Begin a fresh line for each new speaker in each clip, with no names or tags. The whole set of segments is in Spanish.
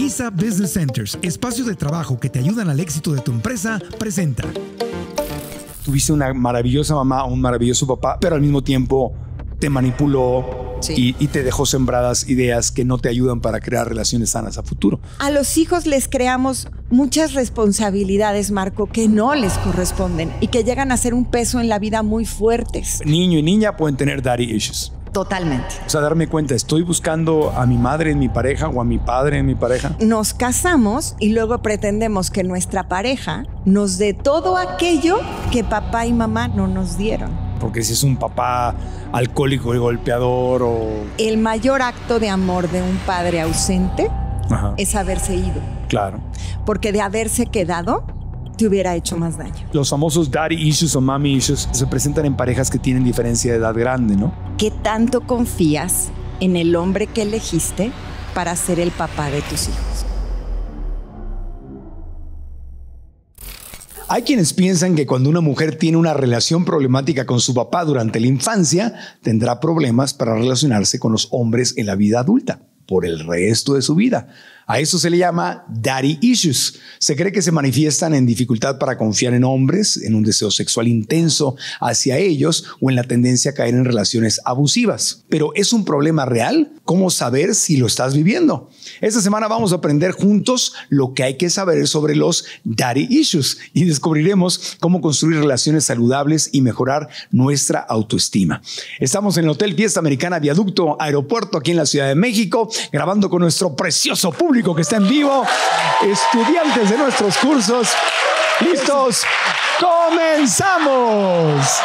ISA Business Centers, espacios de trabajo que te ayudan al éxito de tu empresa, presenta. Tuviste una maravillosa mamá, un maravilloso papá, pero al mismo tiempo te manipuló y, y, te dejó sembradas ideas que no te ayudan para crear relaciones sanas a futuro.
A los hijos les creamos muchas responsabilidades, Marco, que no les corresponden y que llegan a ser un peso en la vida muy fuertes.
Niño y niña pueden tener daddy issues. Totalmente. O sea, darme cuenta, estoy buscando a mi madre en mi pareja o a mi padre en mi pareja.
Nos casamos y luego pretendemos que nuestra pareja nos dé todo aquello que papá y mamá no nos dieron.
Porque si es un papá alcohólico y golpeador o...
El mayor acto de amor de un padre ausente es haberse ido. Claro. Porque de haberse quedado, hubiera hecho más daño.
Los famosos daddy issues o mommy issues se presentan en parejas que tienen diferencia de edad grande, ¿no?
¿Qué tanto confías en el hombre que elegiste para ser el papá de tus hijos?
Hay quienes piensan que cuando una mujer tiene una relación problemática con su papá durante la infancia, tendrá problemas para relacionarse con los hombres en la vida adulta por el resto de su vida. A eso se le llama daddy issues. Se cree que se manifiestan en dificultad para confiar en hombres, en un deseo sexual intenso hacia ellos o en la tendencia a caer en relaciones abusivas. Pero ¿es un problema real? ¿Cómo saber si lo estás viviendo? Esta semana vamos a aprender juntos lo que hay que saber sobre los daddy issues y descubriremos cómo construir relaciones saludables y mejorar nuestra autoestima. Estamos en el Hotel Fiesta Americana Viaducto Aeropuerto aquí en la Ciudad de México grabando con nuestro precioso público que está en vivo, estudiantes de nuestros cursos. ¿Listos? ¡Comenzamos!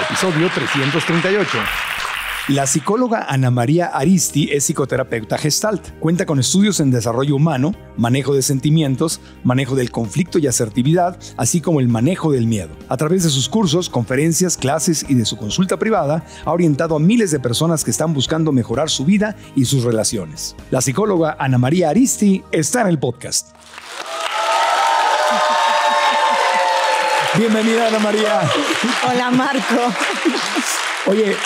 Episodio 338. La psicóloga Ana María Aristi es psicoterapeuta gestalt. Cuenta con estudios en desarrollo humano, manejo de sentimientos, manejo del conflicto y asertividad, así como el manejo del miedo. A través de sus cursos, conferencias, clases y de su consulta privada, ha orientado a miles de personas que están buscando mejorar su vida y sus relaciones. La psicóloga Ana María Aristi está en el podcast. Bienvenida, Ana María. Hola, Marco. Oye,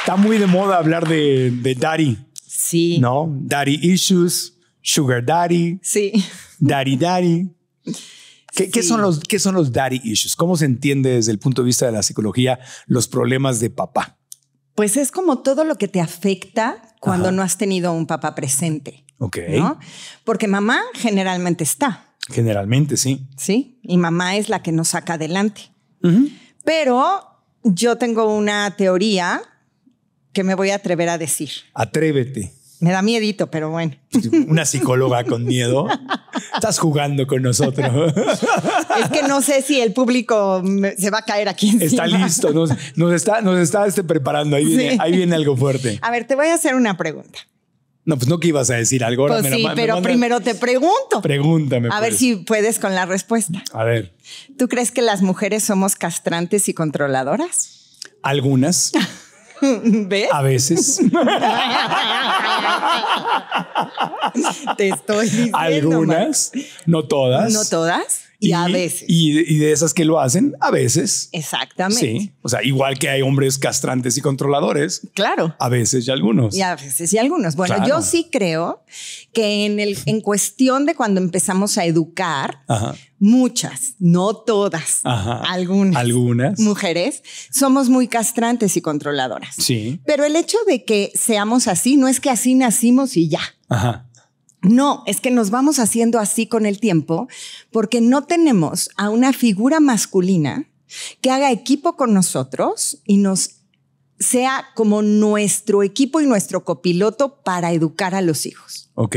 Está muy de moda hablar de, daddy. Sí. ¿No? Daddy issues, sugar daddy. Sí. Daddy daddy. ¿Qué, son los, ¿Qué son los daddy issues? ¿Cómo se entiende desde el punto de vista de la psicología los problemas de papá?
Pues es como todo lo que te afecta cuando no has tenido un papá presente. Ok. Porque mamá generalmente está.
Generalmente, sí.
Sí, y mamá es la que nos saca adelante. Pero yo tengo una teoría que me voy a atrever a decir.
Atrévete.
Me da miedito, pero bueno.
Una psicóloga con miedo. Estás jugando con nosotros. Es
que no sé si el público se va a caer aquí. Está listo,
nos, está, nos está este preparando. Ahí viene, algo fuerte.
A ver, te voy a hacer una pregunta.
No, pues no que ibas a decir algo. Pues sí, pero primero
te pregunto.
Pregúntame. A ver pues. si
puedes con la respuesta. A ver. ¿Tú crees que las mujeres somos castrantes y controladoras?
Algunas.
¿Ves?
A veces. Te estoy diciendo. Algunas, no todas. No
todas. Y, a veces.
Y, de esas que lo hacen, a veces.
Exactamente. Sí.
O sea, igual que hay hombres castrantes y controladores. Claro. A veces y algunos. Y a
veces y algunos. Bueno, yo sí creo que en, el, en cuestión de cuando empezamos a educar, muchas, no todas,
algunas. Algunas.
Mujeres, somos muy castrantes y controladoras. Sí. Pero el hecho de que seamos así no es que así nacimos y ya. Ajá. No, es que nos vamos haciendo así con el tiempo porque no tenemos a una figura masculina que haga equipo con nosotros y nos sea como nuestro equipo y nuestro copiloto para educar a los
hijos. Ok.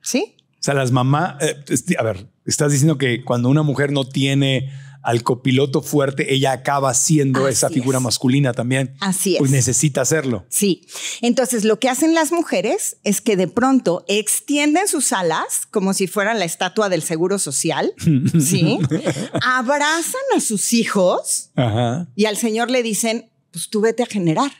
¿Sí? O sea, las mamás, eh, a ver, estás diciendo que cuando una mujer no tiene al copiloto fuerte, ella acaba siendo esa figura masculina también. Así pues es. Pues necesita hacerlo.
Sí. Entonces, lo que hacen las mujeres es que de pronto extienden sus alas como si fueran la estatua del seguro social, ¿sí? Abrazan a sus hijos y al señor le dicen, pues tú vete a generar.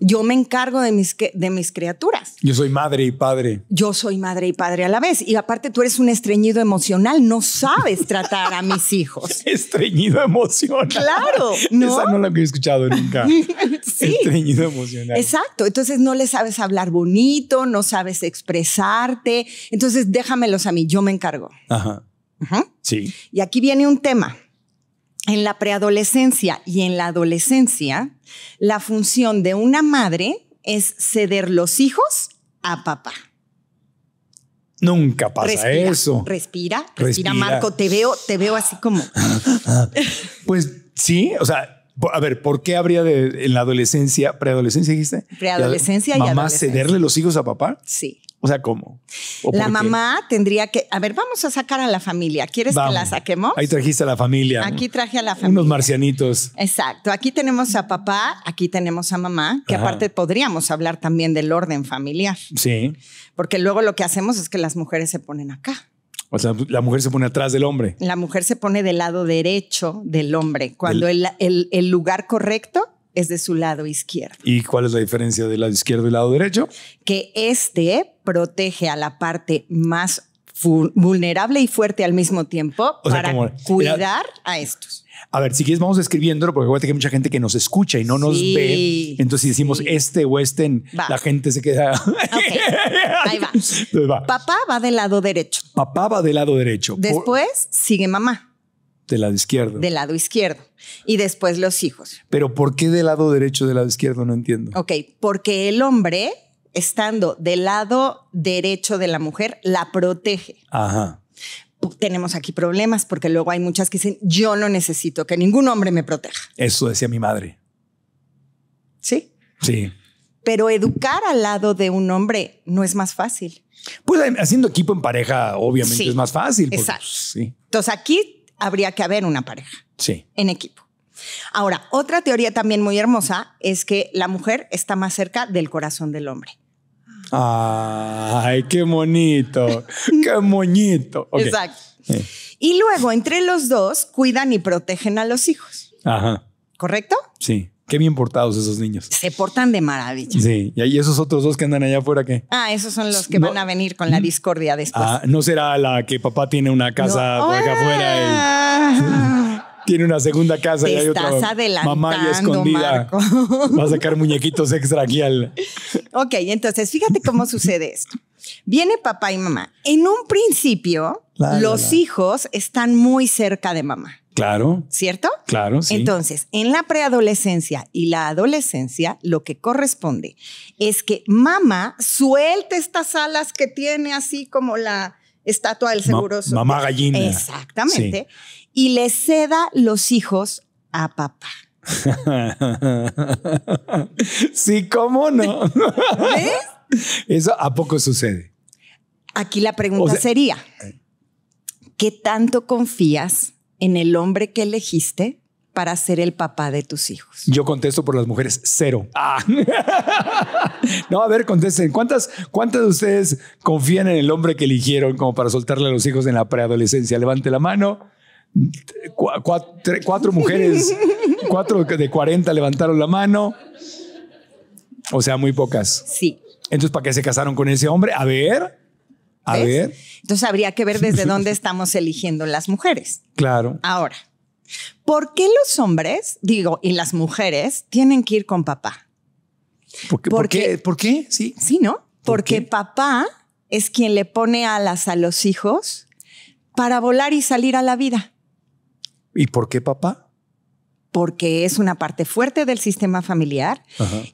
Yo me encargo de mis, de mis criaturas.
Yo soy madre y padre.
Yo soy madre y padre a la vez. Y aparte tú eres un estreñido emocional, no sabes tratar a mis hijos.
estreñido emocional. Claro. ¿no? Esa no la había escuchado nunca.
sí. Estreñido emocional. Exacto. Entonces no le sabes hablar bonito, no sabes expresarte. Entonces déjamelos a mí, yo me encargo.
Ajá. Sí.
Y aquí viene un tema. En la preadolescencia y en la adolescencia, la función de una madre es ceder los hijos a papá.
Nunca pasa eso.
Respira, respira, Marco, te veo, te veo así como.
pues sí, o sea, a ver, ¿por qué habría en la adolescencia, preadolescencia dijiste? Preadolescencia y mamá cederle los hijos a papá? Sí. O sea, ¿cómo? La mamá
tendría que, a ver, vamos a sacar a la familia. ¿Quieres que la saquemos? Ahí
trajiste a la familia. Aquí
traje a la familia. Unos
marcianitos.
Exacto. Aquí tenemos a papá, aquí tenemos a mamá, que aparte podríamos hablar también del orden familiar. Sí. Porque luego lo que hacemos es que las mujeres se ponen acá.
O sea, la mujer se pone atrás del hombre.
La mujer se pone del lado derecho del hombre, cuando el lugar correcto es de su lado izquierdo.
¿Y cuál es la diferencia del lado izquierdo y lado derecho? Que este
protege a la parte más vulnerable y fuerte al mismo tiempo para cuidar
a estos. A ver, si quieres, vamos escribiéndolo, porque que hay mucha gente que nos escucha y no nos ve. Entonces, si decimos este o este, la gente se queda.
Ahí va. Papá va del lado derecho.
Papá va del lado derecho.
Después sigue mamá.
Del lado izquierdo.
Del lado izquierdo. Y después los hijos.
Pero ¿por qué del lado derecho, del lado izquierdo? No entiendo.
Ok, porque el hombre, estando del lado derecho de la mujer, la protege. Ajá. Tenemos aquí problemas porque luego hay muchas que dicen, yo no necesito que ningún hombre me proteja.
Eso decía mi madre. Sí. Sí.
Pero educar al lado de un hombre no es más fácil.
Pues eh, haciendo equipo en pareja, obviamente es más fácil. Exacto. Pues,
Entonces aquí habría que haber una pareja. Sí. En equipo. Ahora, otra teoría también muy hermosa es que la mujer está más cerca del corazón del hombre.
Ay, qué bonito, qué moñito. Exacto.
Y luego, entre los dos, cuidan y protegen a los hijos.
Ajá. ¿Correcto? Sí. Qué bien portados esos niños.
Se portan de maravilla.
Sí, y esos otros dos que andan allá afuera, ¿qué?
Ah, esos son los que van a venir con la discordia después. Ah,
no será la que papá tiene una casa por acá afuera. Y
¡Ah!
tiene una segunda casa y hay otra mamá ya escondida. Va a sacar muñequitos extra aquí al.
Ok, entonces fíjate cómo sucede esto. Viene papá y mamá. En un principio, los hijos están muy cerca de mamá. Claro. ¿Cierto? Claro, sí. Entonces, en la preadolescencia y la adolescencia, lo que corresponde es que mamá suelte estas alas que tiene así como la estatua del seguro. mamá gallina. Exactamente. Y le ceda los hijos a papá.
sí, ¿cómo no? ¿Ves? Eso a poco sucede.
Aquí la pregunta sería, eh. ¿qué tanto confías en el hombre que elegiste para ser el papá de tus hijos?
Yo contesto por las mujeres, cero. Ah. no, a ver, contesten. ¿Cuántas, ¿Cuántas de ustedes confían en el hombre que eligieron como para soltarle a los hijos en la preadolescencia? Levante la mano. cuatro, cuatro, mujeres, cuatro de 40 levantaron la mano. O sea, muy pocas. Sí. Entonces, ¿para qué se casaron con ese hombre? A ver. A ver.
Entonces habría que ver desde dónde estamos eligiendo las mujeres. Claro. Ahora, ¿por qué los hombres, digo, y las mujeres tienen que ir con papá? ¿Por qué? ¿por qué? Sí. Sí, ¿no? Porque papá es quien le pone alas a los hijos para volar y salir a la vida.
¿Y por qué papá?
porque es una parte fuerte del sistema familiar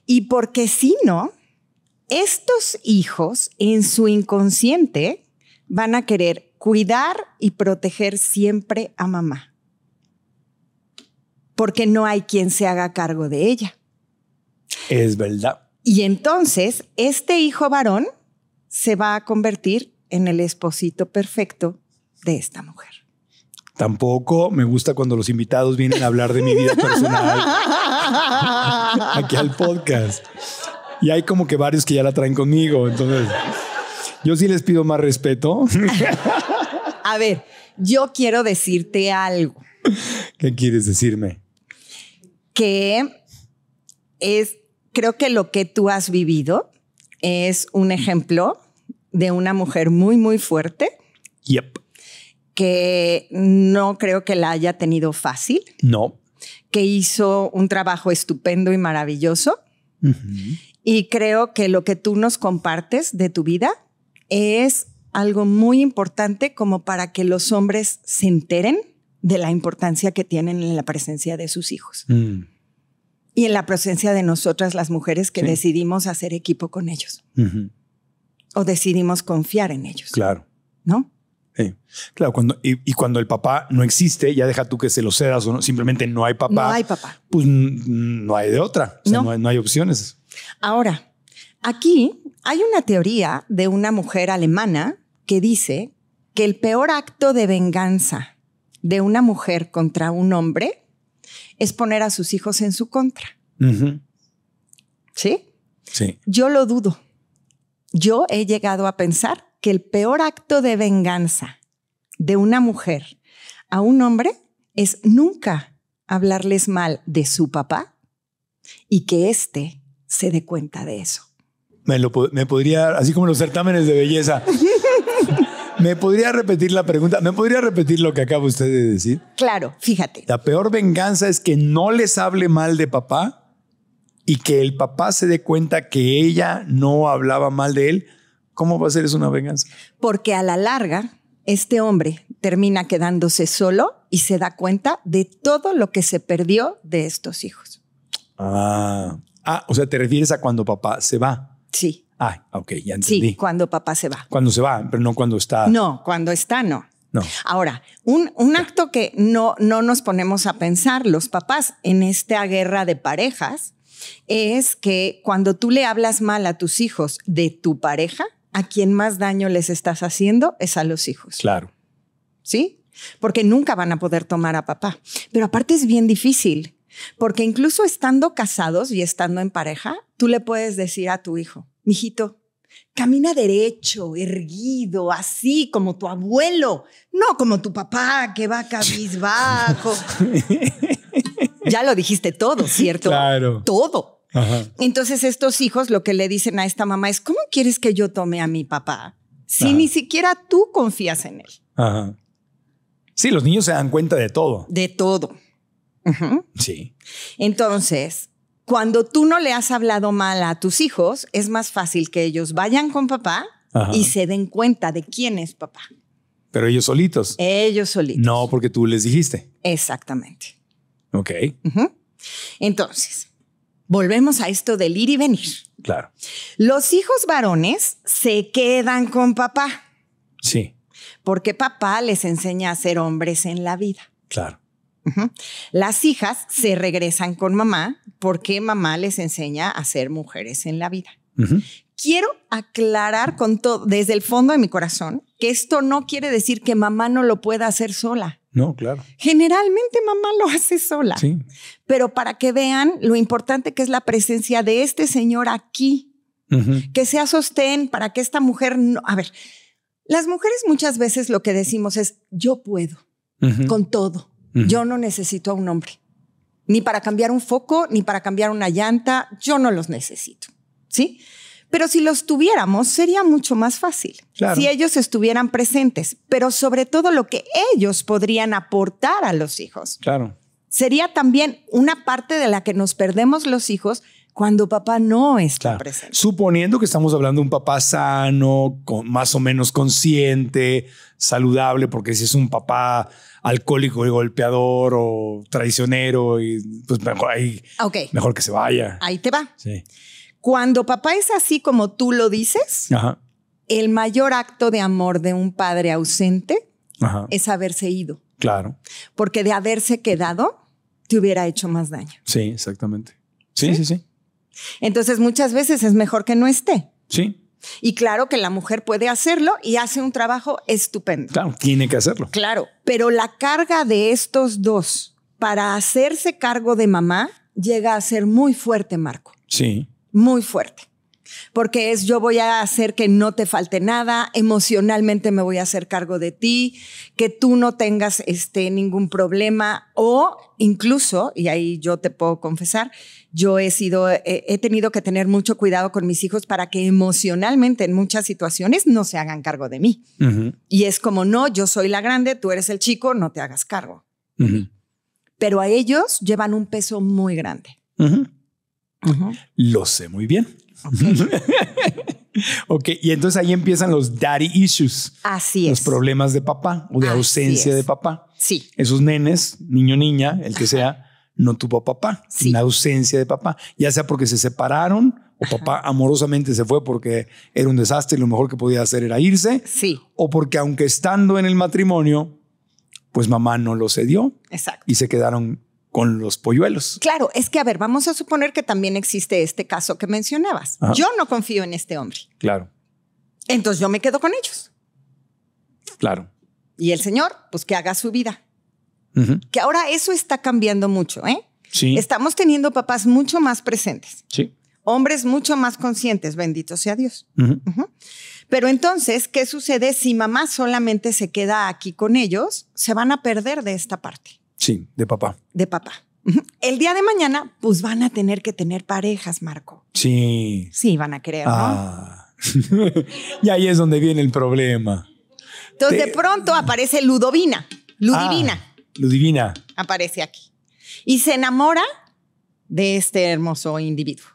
y porque si no, estos hijos en su inconsciente van a querer cuidar y proteger siempre a mamá, porque no hay quien se haga cargo de ella.
Es verdad.
Y entonces, este hijo varón se va a convertir en el esposito perfecto de esta mujer.
Tampoco me gusta cuando los invitados vienen a hablar de mi vida personal aquí al podcast. Y hay como que varios que ya la traen conmigo. Entonces, yo sí les pido más respeto.
A ver, yo quiero decirte algo.
¿Qué quieres decirme?
Que es, creo que lo que tú has vivido es un ejemplo de una mujer muy, muy fuerte. Yep. Que no creo que la haya tenido fácil. No. Que hizo un trabajo estupendo y maravilloso. Y creo que lo que tú nos compartes de tu vida es algo muy importante como para que los hombres se enteren de la importancia que tienen en la presencia de sus hijos. Mm. Y en la presencia de nosotras las mujeres que decidimos hacer equipo con ellos. O decidimos confiar en ellos.
Claro. ¿No? Claro, cuando, y, cuando el papá no existe, ya deja tú que se lo cedas o simplemente no hay papá. No hay papá. Pues no hay de otra. no hay opciones.
Ahora, aquí hay una teoría de una mujer alemana que dice que el peor acto de venganza de una mujer contra un hombre es poner a sus hijos en su contra. ¿Sí? Sí. Yo lo dudo. Yo he llegado a pensar que el peor acto de venganza de una mujer a un hombre es nunca hablarles mal de su papá y que éste se dé cuenta de eso.
Me, lo, me podría, así como los certámenes de belleza, ¿me podría repetir la pregunta? ¿Me podría repetir lo que acaba usted de decir? Claro, fíjate. La peor venganza es que no les hable mal de papá y que el papá se dé cuenta que ella no hablaba mal de él. ¿Cómo va a ser eso una venganza?
Porque a la larga, este hombre termina quedándose solo y se da cuenta de todo lo que se perdió de estos hijos.
Ah. Ah, o sea, te refieres a cuando papá se va. Sí. Ah, ok, ya entendí. Sí, cuando papá se va. Cuando se va, pero no cuando está. No, cuando está, no. No.
Ahora, un, un acto que no, no nos ponemos a pensar los papás en esta guerra de parejas es que cuando tú le hablas mal a tus hijos de tu pareja, a quien más daño les estás haciendo es a los hijos. Claro. ¿Sí? Porque nunca van a poder tomar a papá. Pero aparte es bien difícil porque incluso estando casados y estando en pareja, tú le puedes decir a tu hijo, mijito, camina derecho, erguido, así como tu abuelo, no como tu papá que va cabizbajo. ya lo dijiste todo, ¿cierto? Claro. Todo. Entonces estos hijos lo que le dicen a esta mamá es, ¿cómo quieres que yo tome a mi papá? Si ni siquiera tú confías en
él. Sí, los niños se dan cuenta de todo.
De todo. Sí. Entonces, cuando tú no le has hablado mal a tus hijos, es más fácil que ellos vayan con papá y se den cuenta de quién es papá.
Pero ellos solitos. Ellos solitos. No, porque tú les dijiste.
Exactamente. Ok. Entonces, volvemos a esto del ir y venir. Claro. Los hijos varones se quedan con papá. Sí. Porque papá les enseña a ser hombres en la vida. Claro. Las hijas se regresan con mamá porque mamá les enseña a ser mujeres en la vida. Quiero aclarar con todo, desde el fondo de mi corazón, que esto no quiere decir que mamá no lo pueda hacer sola. No, claro. Generalmente mamá lo hace sola. Sí. Pero para que vean lo importante que es la presencia de este señor aquí, que sea sostén para que esta mujer no. A ver, las mujeres muchas veces lo que decimos es: yo puedo con todo yo no necesito a un hombre, ni para cambiar un foco, ni para cambiar una llanta, yo no los necesito, ¿sí? Pero si los tuviéramos, sería mucho más fácil si ellos estuvieran presentes, pero sobre todo lo que ellos podrían aportar
a los hijos. Claro.
Sería también una parte de la que nos perdemos los hijos cuando papá no está presente.
Suponiendo que estamos hablando de un papá sano, más o menos consciente, saludable, porque si es un papá alcohólico y golpeador o traicionero, y, pues mejor, ahí, mejor que se vaya.
Ahí te va. Cuando papá es así como tú lo dices, el mayor acto de amor de un padre ausente es haberse ido. Claro. Porque de haberse quedado, te hubiera hecho más daño.
Sí, exactamente. sí. sí. sí.
Entonces muchas veces es mejor que no esté. Sí. Y claro que la mujer puede hacerlo y hace un trabajo estupendo.
Claro, tiene que hacerlo.
Claro, pero la carga de estos dos para hacerse cargo de mamá llega a ser muy fuerte, Marco. Sí. Muy fuerte porque es yo voy a hacer que no te falte nada, emocionalmente me voy a hacer cargo de ti, que tú no tengas este, ningún problema o incluso, y ahí yo te puedo confesar, yo he sido, he tenido que tener mucho cuidado con mis hijos para que emocionalmente en muchas situaciones no se hagan cargo de mí. Y es como, no, yo soy la grande, tú eres el chico, no te hagas cargo. Pero a ellos llevan un peso muy grande.
Lo sé muy bien. ok, y entonces ahí empiezan los daddy issues. Así los es. Los problemas de papá o de ausencia de papá. Sí. Esos nenes, niño, niña, el que sea, no tuvo papá. Sí. La ausencia de papá. Ya sea porque se separaron o papá amorosamente se fue porque era un desastre y lo mejor que podía hacer era irse. Sí. O porque aunque estando en el matrimonio, pues mamá no lo cedió. Exacto. Y se quedaron con los polluelos.
Claro, es que, a ver, vamos a suponer que también existe este caso que mencionabas. Yo no confío en este hombre. Claro. Entonces yo me quedo con ellos. Claro. Y el señor, pues que haga su vida. Que ahora eso está cambiando mucho, ¿eh? Sí. Estamos teniendo papás mucho más presentes. Sí. Hombres mucho más conscientes, bendito sea Dios. Pero entonces, ¿qué sucede si mamá solamente se queda aquí con ellos? Se van a perder de esta parte.
Sí, de papá.
De papá. El día de mañana, pues van a tener que tener parejas, Marco.
Sí.
Sí, van a querer, ¿no?
Ah. y ahí es donde viene el problema.
Entonces, de pronto aparece Ludovina. Ludivina. Ah, Ludivina. Aparece aquí. Y se enamora de este hermoso individuo.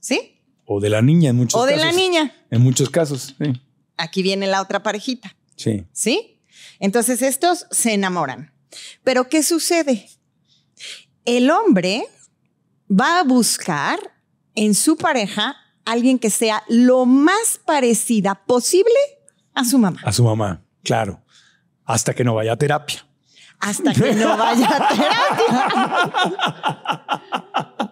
¿Sí?
O de la niña en muchos casos. O de la niña. En muchos casos, sí.
Aquí viene la otra parejita. Sí. ¿Sí? Entonces estos se enamoran. Pero ¿qué sucede? El hombre va a buscar en su pareja alguien que sea lo más parecida posible
a su mamá. A su mamá, claro. Hasta que no vaya a terapia. Hasta que no vaya a terapia.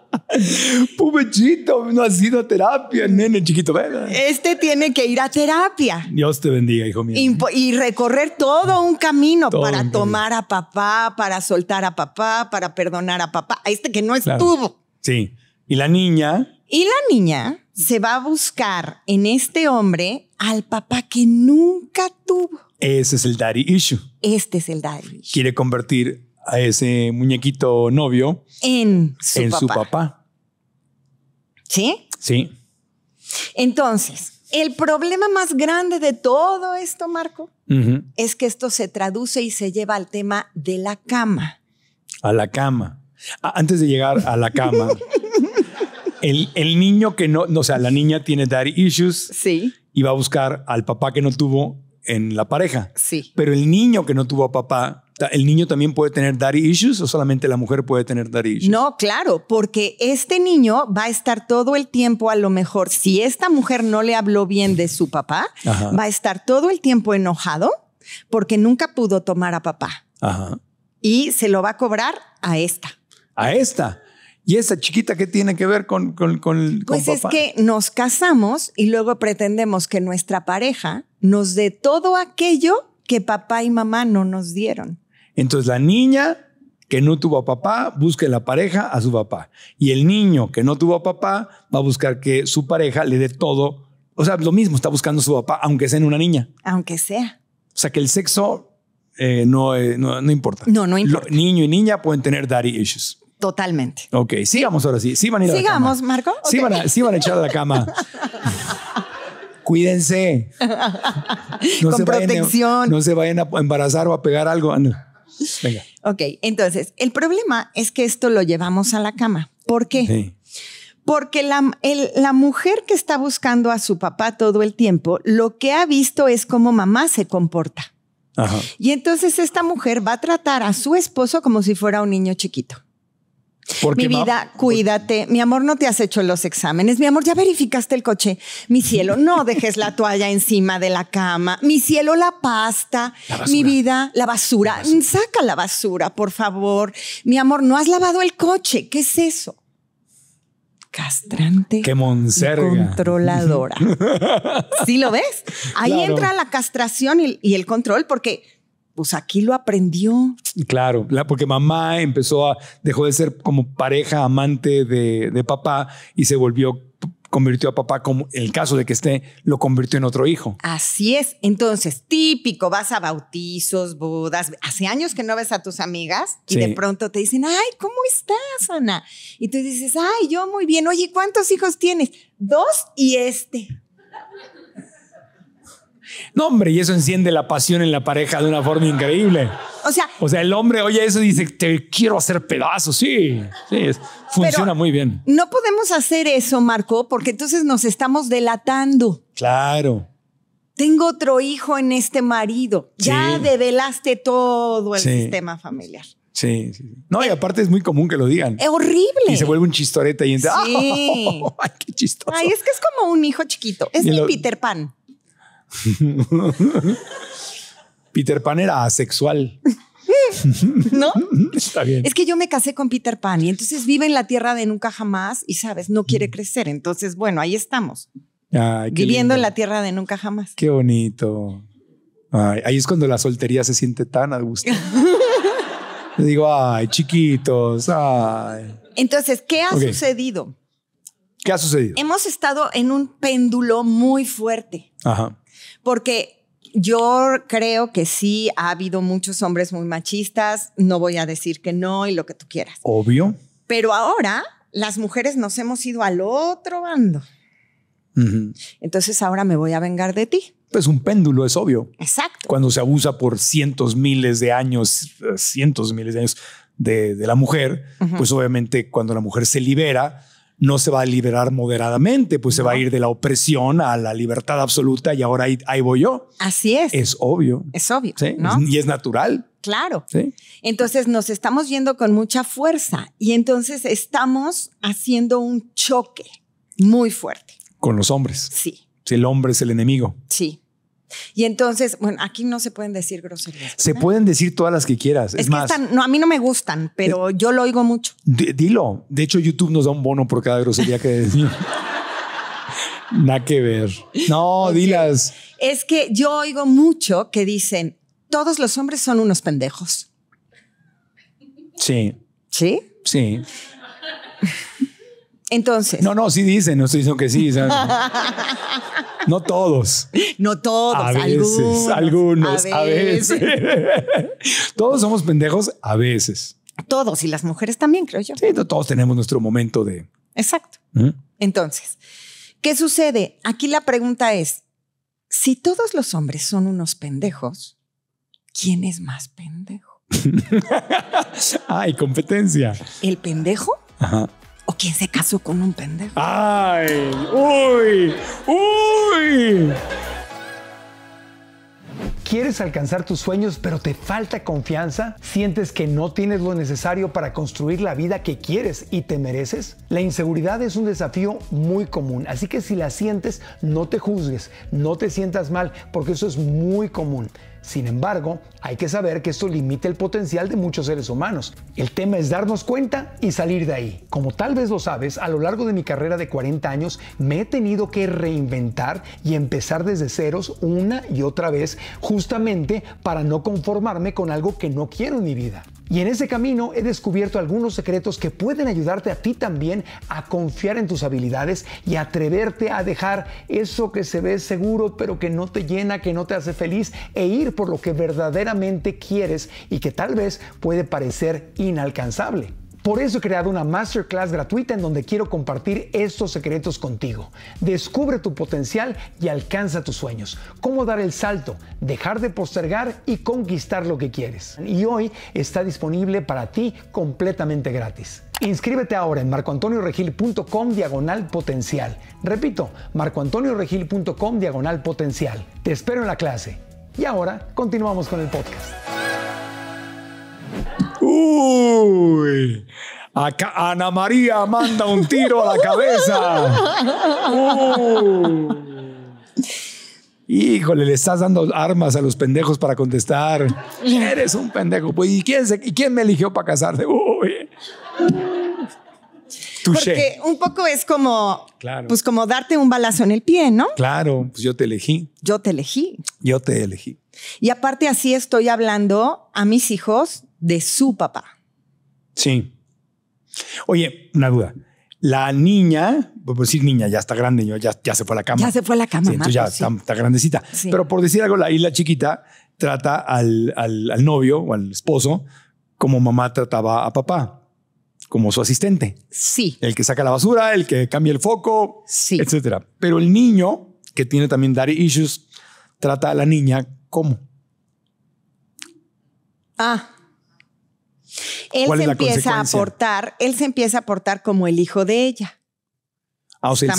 Pubechito, no ha sido terapia, nene chiquito,
Este tiene que ir a terapia.
Dios te bendiga, hijo mío.
y recorrer todo un camino para tomar a papá, para soltar a papá, para perdonar a papá, a este que no estuvo.
Sí. Y la niña.
Y la niña se va a buscar en este hombre al papá que nunca tuvo.
Ese es el daddy issue.
Este es el daddy
issue. Quiere convertir a ese muñequito novio
en Su papá. ¿Sí? Sí. Entonces, el problema más grande de todo esto, Marco, es que esto se traduce y se lleva al tema de la cama.
A la cama. Antes de llegar a la cama, el, niño que no, o sea, la niña tiene daddy issues. Sí. Y va a buscar al papá que no tuvo en la pareja. Sí. Pero el niño que no tuvo a papá ¿El niño también puede tener daddy issues o solamente la mujer puede tener daddy issues?
No, claro, porque este niño va a estar todo el tiempo, a lo mejor, si esta mujer no le habló bien de su papá, va a estar todo el tiempo enojado porque nunca pudo tomar a papá. Ajá. Y se lo va a cobrar
a esta. A esta. ¿Y esa chiquita qué tiene que ver con, con, papá? Pues es que
nos casamos y luego pretendemos que nuestra pareja nos dé todo aquello que papá y mamá no nos dieron.
Entonces la niña que no tuvo a papá busque la pareja a su papá. Y el niño que no tuvo a papá va a buscar que su pareja le dé todo. O sea, lo mismo, está buscando a su papá, aunque sea en una niña.
Aunque sea.
O sea, que el sexo eh, eh, no, no, importa. No, no importa. niño y niña pueden tener daddy issues. Totalmente. Ok, sigamos ahora sí. Sí van a ir a Sigamos, Marco. Sí, van a, echar la cama. Cuídense. Con protección. no se vayan a embarazar o a pegar algo. Venga.
Ok, entonces, el problema es que esto lo llevamos a la cama. ¿Por qué? Porque la, la, mujer que está buscando a su papá todo el tiempo, lo que ha visto es cómo mamá se comporta. Y entonces esta mujer va a tratar a su esposo como si fuera un niño chiquito mi vida, cuídate. Mi amor, no te has hecho los exámenes. Mi amor, ya verificaste el coche. Mi cielo, no dejes la toalla encima de la cama. Mi cielo, la pasta. mi vida, la basura. Saca la basura, por favor. Mi amor, no has lavado el coche. ¿Qué es eso?
castrante. Qué monserga. Controladora. ¿Sí lo ves?
Ahí entra la castración y, el control porque pues aquí lo aprendió.
Claro, porque mamá empezó a, dejó de ser como pareja amante de, papá y se volvió, convirtió a papá como, el caso de que esté, lo convirtió en otro hijo.
Así es, entonces típico, vas a bautizos, bodas, hace años que no ves a tus amigas y de pronto te dicen, ay, ¿cómo estás, Ana? Y tú dices, ay, yo muy bien, oye, ¿cuántos hijos tienes? Dos y este.
No, hombre, y eso enciende la pasión en la pareja de una forma increíble. O sea, o sea el hombre oye eso y dice, te quiero hacer pedazos, sí, sí, funciona muy bien.
No podemos hacer eso, Marco, porque entonces nos estamos delatando.
Claro.
Tengo otro hijo en este marido. Ya develaste todo el sistema familiar.
Sí, sí, No, y eh, aparte es muy común que lo digan. Es
horrible. Y se
vuelve un chistoreta y entra. ¡Ay, qué chistoso!
Ay, es que es como un hijo chiquito. Es Peter Pan.
Peter Pan era asexual. ¿No? Está bien. Es
que yo me casé con Peter Pan y entonces vive en la tierra de nunca jamás y, sabes, no quiere mm. crecer. Entonces, bueno, ahí estamos. viviendo en la tierra de nunca jamás.
Qué bonito. ahí es cuando la soltería se siente tan a gusto. Le digo, ay, chiquitos,
Entonces, ¿qué ha sucedido? ¿Qué ha sucedido? Hemos estado en un péndulo muy fuerte. Ajá porque yo creo que sí ha habido muchos hombres muy machistas, no voy a decir que no y lo que tú quieras. Obvio. Pero ahora las mujeres nos hemos ido al otro bando. Entonces ahora me voy a vengar de ti.
Pues un péndulo, es obvio. Exacto. Cuando se abusa por cientos, miles de años, eh, cientos, miles de años de, la mujer, pues obviamente cuando la mujer se libera, no se va a liberar moderadamente, pues se va a ir de la opresión a la libertad absoluta y ahora ahí, ahí voy yo. Así es. Es obvio. Es obvio. ¿no? Y es natural. Claro. ¿sí?
Entonces nos estamos yendo con mucha fuerza y entonces estamos haciendo un choque
muy fuerte. Con los hombres. Sí. Si el hombre es el enemigo.
Sí. Y entonces, bueno, aquí no se pueden decir groserías.
Se pueden decir todas las que quieras. Es, que más,
no, a mí no me gustan, pero eh, yo lo oigo mucho.
Dilo. De hecho, YouTube nos da un bono por cada grosería que decimos. Nada que ver. No, dilas.
Es que yo oigo mucho que dicen, todos los hombres son unos pendejos.
Sí. ¿Sí? Sí. Entonces. No, no, sí dicen, no estoy que sí. no todos. No todos. A veces, algunos. a veces. todos somos pendejos a veces.
Todos, y las mujeres también, creo yo. Sí,
todos tenemos nuestro momento de. Exacto. ¿Mm?
Entonces, ¿qué sucede? Aquí la pregunta es: si todos los hombres son unos pendejos, ¿quién es más pendejo?
Hay competencia.
¿El pendejo? Ajá ¿O quién se casó con un pendejo?
¡Ay! ¡Uy! ¡Uy! ¿Quieres alcanzar tus sueños pero te falta confianza? ¿Sientes que no tienes lo necesario para construir la vida que quieres y te mereces? La inseguridad es un desafío muy común, así que si la sientes, no te juzgues, no te sientas mal, porque eso es muy común. Sin embargo, hay que saber que esto limita el potencial de muchos seres humanos. El tema es darnos cuenta y salir de ahí. Como tal vez lo sabes, a lo largo de mi carrera de 40 años me he tenido que reinventar y empezar desde ceros una y otra vez justamente para no conformarme con algo que no quiero en mi vida. Y en ese camino he descubierto algunos secretos que pueden ayudarte a ti también a confiar en tus habilidades y atreverte a dejar eso que se ve seguro pero que no te llena, que no te hace feliz e ir por lo que verdaderamente quieres y que tal vez puede parecer inalcanzable. Por eso he creado una masterclass gratuita en donde quiero compartir estos secretos contigo. Descubre tu potencial y alcanza tus sueños. Cómo dar el salto, dejar de postergar y conquistar lo que quieres. Y hoy está disponible para ti completamente gratis. Inscríbete ahora en marcoantonioregil.com diagonal potencial. Repito, marcoantonioregil.com diagonal potencial. Te espero en la clase. Y ahora continuamos con el podcast. Uy. Ana María manda un tiro a la cabeza. Híjole, le estás dando armas a los pendejos para contestar. Eres un pendejo. Pues, ¿y, quién se, quién me eligió para casarte? Uy. Porque
un poco es como, claro. pues como darte un balazo en el pie, ¿no?
Claro, pues yo te elegí.
Yo te elegí.
Yo te elegí.
Y aparte así estoy hablando a mis hijos de su papá.
Sí. Oye, una duda. La niña, a pues, decir pues niña, ya está grande, ya, se fue a la cama. Ya se fue a la cama. Sí, ya está, grandecita. Pero por decir algo, la isla chiquita trata al, al, novio o al esposo como mamá trataba a papá como su asistente. Sí. El que saca la basura, el que cambia el foco, sí. etcétera. Pero el niño que tiene también daddy issues trata a la niña como.
Ah, él se empieza a aportar, él se empieza a aportar como el hijo de ella.
Ah, o sea,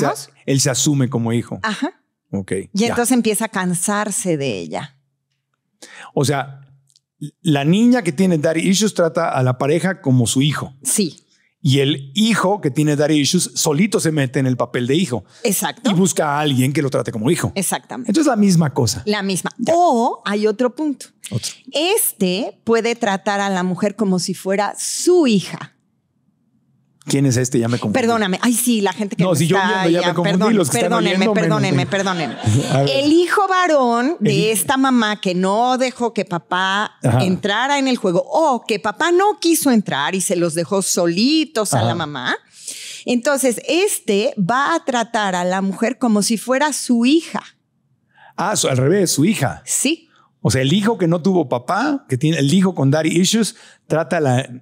él se, asume como hijo. Ajá. Ok.
Y entonces empieza a cansarse de
ella. O sea, la niña que tiene daddy issues trata a la pareja como su hijo. Sí. Y el hijo que tiene daddy issues solito se mete en el papel de hijo. Exacto. Y busca a alguien que lo trate como hijo. Exactamente. Entonces la misma cosa.
La misma. O hay otro punto. Otro. Este puede tratar a la mujer como si fuera su hija.
¿Quién es este? Ya me confundí.
Perdóname. Ay, sí, la gente que no, si yo viendo, ya, me confundí. Perdón, los que perdónenme, perdónenme, perdónenme, El hijo varón de esta mamá que no dejó que papá entrara en el juego o que papá no quiso entrar y se los dejó solitos a la mamá. Entonces, este va a tratar a la mujer como si fuera su hija.
Ah, al revés, su hija. Sí. O sea, el hijo que no tuvo papá, que tiene el hijo con daddy issues, trata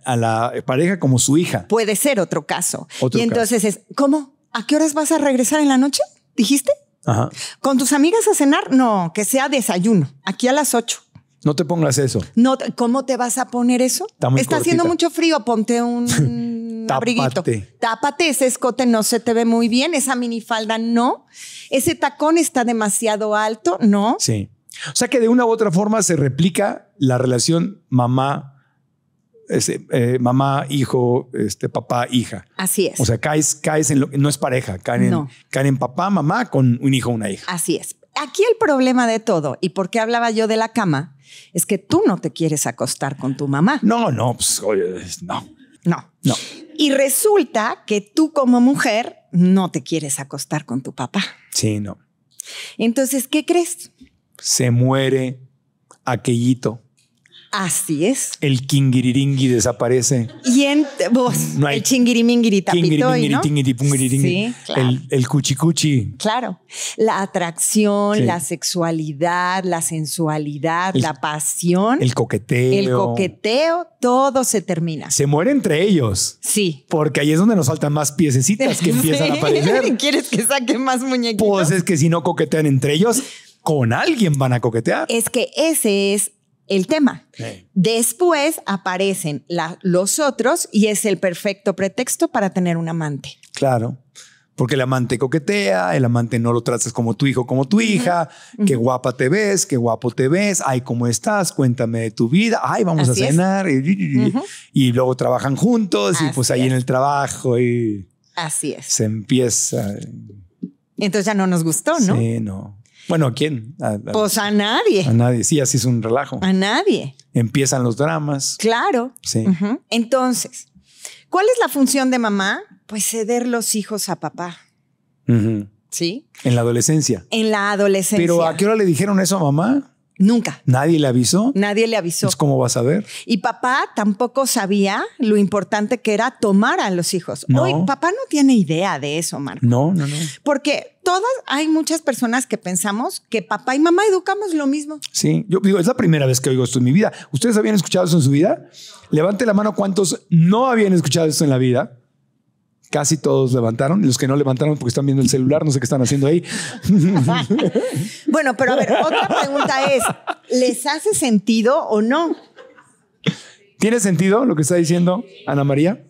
a la, pareja como su hija. Puede ser otro caso. y entonces es, ¿cómo? ¿A qué horas
vas a regresar en la noche? ¿Dijiste? Ajá. ¿Con tus amigas a cenar? No, que sea desayuno, aquí a las 8.
No te pongas eso.
No, ¿cómo te vas a poner eso? Está, Está haciendo mucho frío, ponte un abriguito. Tápate ese escote, no se te ve muy bien, esa minifalda no. Ese tacón está demasiado alto, no.
Sí. O sea que de una u otra forma se replica la relación mamá, este, eh, mamá, hijo, este, papá, hija.
Así es. O sea,
caes, caes en lo que no es pareja, caen, en, caen en papá, mamá con un hijo, una hija. Así es.
Aquí el problema de todo, y por qué hablaba yo de la cama, es que tú no te quieres acostar con tu mamá.
No, no, pues, no.
No. No. Y resulta que tú como mujer no te quieres acostar con tu papá. Sí, no. Entonces, ¿qué crees?
se muere aquellito.
Así es.
El kingiriringi desaparece.
Y en vos, el chingiriminguiri ¿no?
Sí, claro. El, el cuchicuchi.
Claro. La atracción, la sexualidad, la sensualidad, la pasión. El
coqueteo. El
coqueteo, todo se termina.
Se muere entre ellos. Sí. Porque ahí es donde nos faltan más piececitas que empiezan a aparecer. ¿Quieres que saque más muñequitos? Pues es que si no coquetean entre ellos, con alguien van a coquetear.
Es que ese es el tema. Después aparecen los otros y es el perfecto pretexto para tener un amante.
Claro. Porque el amante coquetea, el amante no lo tratas como tu hijo, como tu hija, qué guapa te ves, qué guapo te ves, ay, ¿cómo estás? Cuéntame de tu vida, ay, vamos a cenar, y, luego trabajan juntos y pues ahí en el trabajo y... Así es. Se empieza.
Entonces ya no nos gustó, ¿no? Sí, no.
Bueno, ¿a quién? pues
a nadie. A
nadie, sí, así es un relajo. A
nadie.
Empiezan los dramas.
Claro. Sí. Entonces, ¿cuál es la función de mamá? Pues ceder los hijos a papá. ¿Sí?
En la adolescencia.
En la adolescencia. Pero ¿a
qué hora le dijeron eso a mamá? Nunca. ¿Nadie le avisó? Nadie le avisó. ¿Cómo vas a ver? Y papá tampoco sabía
lo importante que era tomar a los hijos. No. Hoy papá no tiene idea de eso, Marco. No, no, no. Porque todas, hay muchas personas que pensamos que papá y mamá educamos lo mismo.
Sí, yo digo, es la primera vez que oigo esto en mi vida. ¿Ustedes habían escuchado eso en su vida? Levante la mano cuántos no habían escuchado esto en la vida. Casi todos levantaron. Los que no levantaron porque están viendo el celular, no sé qué están haciendo ahí. bueno, pero a ver,
otra pregunta es, ¿les hace sentido o no?
¿Tiene sentido lo que está diciendo Ana María?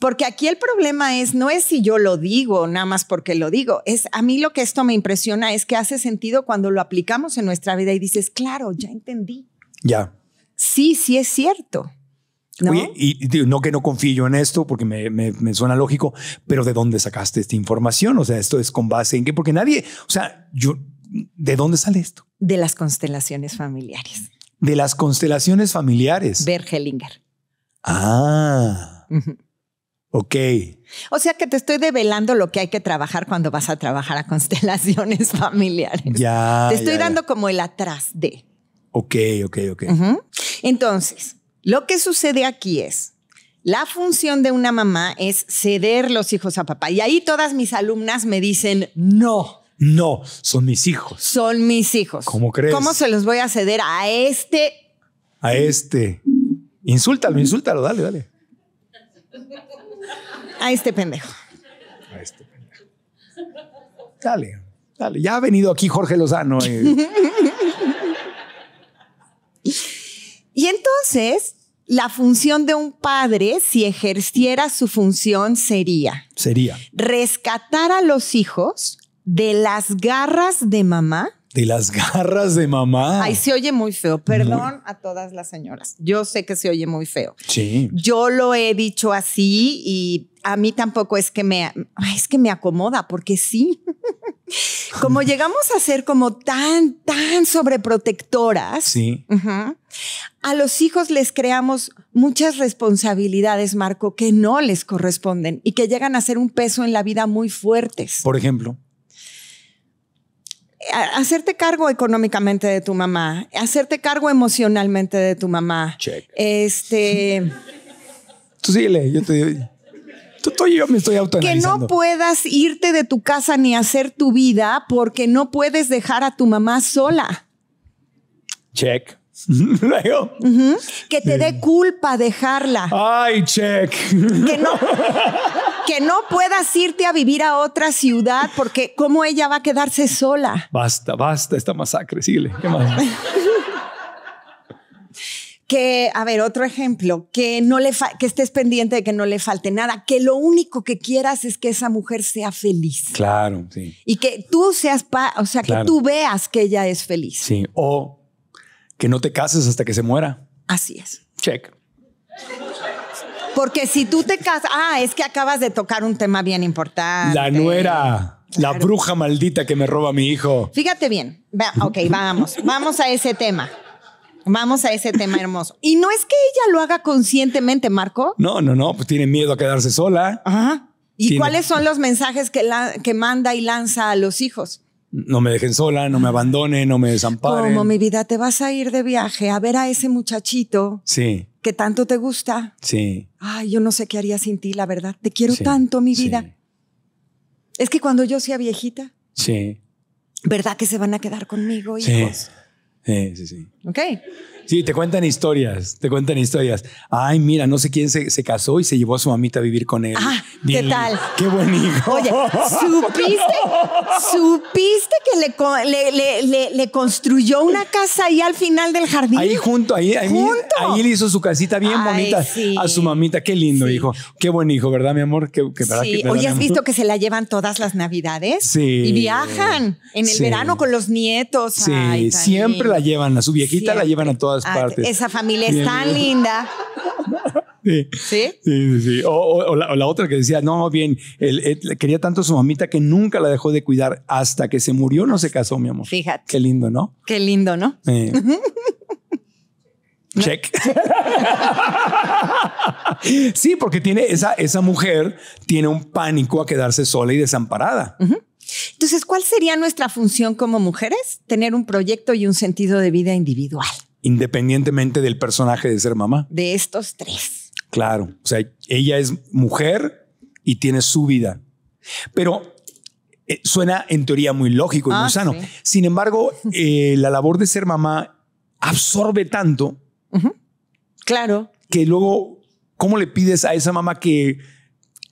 Porque aquí el problema es, no es si yo lo digo, nada más porque lo digo, es a mí lo que esto me impresiona es que hace sentido cuando lo aplicamos en nuestra vida y dices, claro, ya entendí. Ya. Sí, sí es cierto.
¿No? y, no que no confío yo en esto, porque me, suena lógico, pero ¿de dónde sacaste esta información? O sea, esto es con base en qué, porque nadie, o sea, yo, ¿de dónde sale esto?
De las constelaciones familiares.
De las constelaciones familiares.
Hellinger.
Ah. Ok.
O sea que te estoy develando lo que hay que trabajar cuando vas a trabajar a constelaciones familiares. Ya. Te estoy dando como el atrás
de. Ok, ok, ok.
Entonces, lo que sucede aquí es, la función de una mamá es ceder los hijos a papá. Y ahí todas mis alumnas me dicen, no.
No, son mis hijos.
Son mis hijos. ¿Cómo crees? ¿Cómo se los voy a ceder a este?
A este. Insúltalo, insúltalo, dale, dale. A este pendejo. A este pendejo. Dale, dale. Ya ha venido aquí Jorge Lozano. Eh.
y entonces la función de un padre, si ejerciera su función, sería... Sería. Rescatar a los hijos de las garras de mamá.
De las garras de mamá. Ay,
se oye muy feo.
Perdón
a todas las señoras. Yo sé que se oye muy feo.
Sí. Yo
lo he dicho así y a mí tampoco es que me, es que me acomoda, porque sí. como llegamos a ser como tan, tan sobreprotectoras. Sí. Ajá. A los hijos les creamos muchas responsabilidades, Marco, que no les corresponden y que llegan a ser un peso en la vida muy fuertes. Por ejemplo. Hacerte cargo económicamente de tu mamá, hacerte cargo emocionalmente de tu mamá. Check. Este.
Tú síguele, yo te digo. Tú, yo me estoy Que no
puedas irte de tu casa ni hacer tu vida porque no puedes dejar a tu mamá sola.
Check.
Que te dé culpa dejarla. Ay,
check. Que no,
que no puedas irte a vivir a otra ciudad porque cómo ella va a quedarse sola.
Basta, basta esta masacre. sigue ¿Qué más?
que, a ver, otro ejemplo, que no le que estés pendiente de que no le falte nada, que lo único que quieras es que esa mujer sea feliz.
Claro, sí.
Y que tú seas, o sea, que tú veas que ella es feliz.
Sí, o que no te cases hasta que se muera. Así es. Check.
Porque si tú te casas, ah, es que acabas de tocar un tema bien importante. La
nuera, la bruja maldita que me roba mi hijo.
Fíjate bien, ok, vamos, vamos a ese tema. Vamos a ese tema hermoso. Y no es que ella lo haga conscientemente, Marco.
No, no, no, pues tiene miedo a quedarse sola. Ajá. ¿Y cuáles
son los mensajes que, la, que manda y lanza a los hijos?
no me dejen sola, no me abandonen, no me desamparen. Como mi
vida, te vas a ir de viaje a ver a ese muchachito. Que tanto te gusta. Sí. Ay, yo no sé qué haría sin ti, la verdad. Te quiero tanto, mi vida. Es que cuando yo sea viejita. Sí. ¿Verdad que se van a quedar conmigo,
hijos? Sí, sí, sí. sí. Ok. Sí, te cuentan historias, te cuentan historias. Ay, mira, no sé quién se, casó y se llevó a su mamita a vivir con él. Ah, ¿qué tal? Qué buen hijo. Oye,
¿supiste, que le, le, construyó una casa ahí al final del jardín? Ahí junto,
ahí, ahí, ¿Junto? ahí le hizo su casita bien bonita a su mamita. Qué lindo hijo. Qué buen hijo, ¿verdad, mi amor? Qué, sí. ¿has visto
que se la llevan todas las navidades? Sí. Y viajan en el verano con los nietos. Sí, siempre la
llevan a su viejita, la llevan a todas Ah, esa familia es tan
linda. Sí.
¿Sí? o, la, otra que decía, no, bien, él, quería tanto a su mamita que nunca la dejó de cuidar hasta que se murió, no se casó, mi amor. Fíjate. Qué lindo, ¿no?
Qué lindo, ¿no? Check.
sí, porque tiene esa, esa mujer tiene un pánico a quedarse sola y desamparada.
Entonces, ¿cuál sería nuestra función como mujeres? Tener un proyecto y un sentido de vida individual
independientemente del personaje de ser mamá.
De estos tres.
Claro, o sea, ella es mujer y tiene su vida. Pero eh, suena en teoría muy lógico y muy ah, sano. Sin embargo, eh, la labor de ser mamá absorbe tanto. Claro. Que luego, ¿cómo le pides a esa mamá que,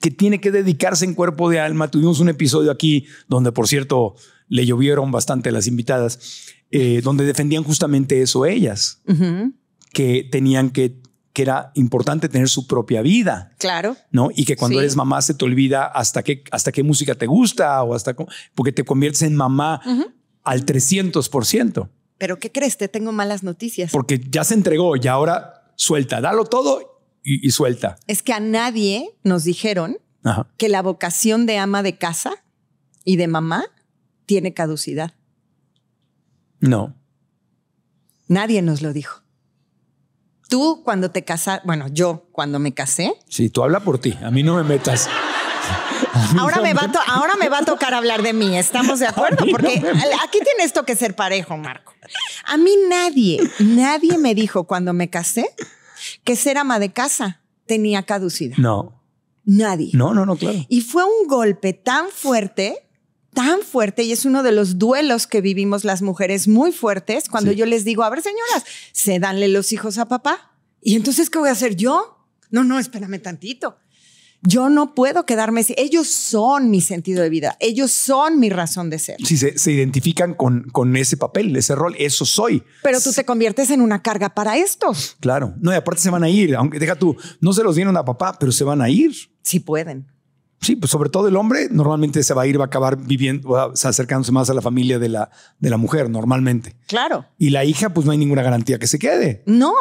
que tiene que dedicarse en cuerpo de alma? Tuvimos un episodio aquí donde, por cierto, le llovieron bastante las invitadas eh, donde defendían justamente eso ellas, que tenían que que era importante tener su propia vida. Claro. ¿No? Y que cuando eres mamá se te olvida hasta qué, hasta qué música te gusta o hasta porque te conviertes en mamá al 300%.
Pero ¿qué crees? Te tengo malas noticias.
Porque ya se entregó y ahora suelta, dalo todo y, suelta.
Es que a nadie nos dijeron que la vocación de ama de casa y de mamá tiene caducidad. No. Nadie nos lo dijo. Tú cuando te casaste, bueno, yo cuando me casé.
Sí, tú habla por ti, a mí no me metas.
Ahora me, va a tocar hablar de mí, ¿estamos de acuerdo? Porque aquí tiene esto que ser parejo, Marco. A mí nadie, nadie me dijo cuando me casé que ser ama de casa tenía caducidad. No. Nadie.
No, no, no, claro.
Y fue un golpe tan fuerte tan fuerte y es uno de los duelos que vivimos las mujeres muy fuertes cuando yo les digo, a ver señoras, se danle los hijos a papá. ¿Y entonces qué voy a hacer yo? No, no, espérame tantito. Yo no puedo quedarme. Ellos son mi sentido de vida. Ellos son mi razón de ser. Si
se, se identifican con, con ese papel, ese rol. Eso soy.
Pero tú te conviertes en una carga para estos.
Claro. No, y aparte se van a ir. Aunque deja tú, no se los dieron a papá, pero se van a ir. Sí pueden. Sí, pues sobre todo el hombre normalmente se va a ir, va a acabar viviendo, o acercándose más a la familia de la, de la mujer, normalmente. Claro. Y la hija, pues no hay ninguna garantía que se quede. No.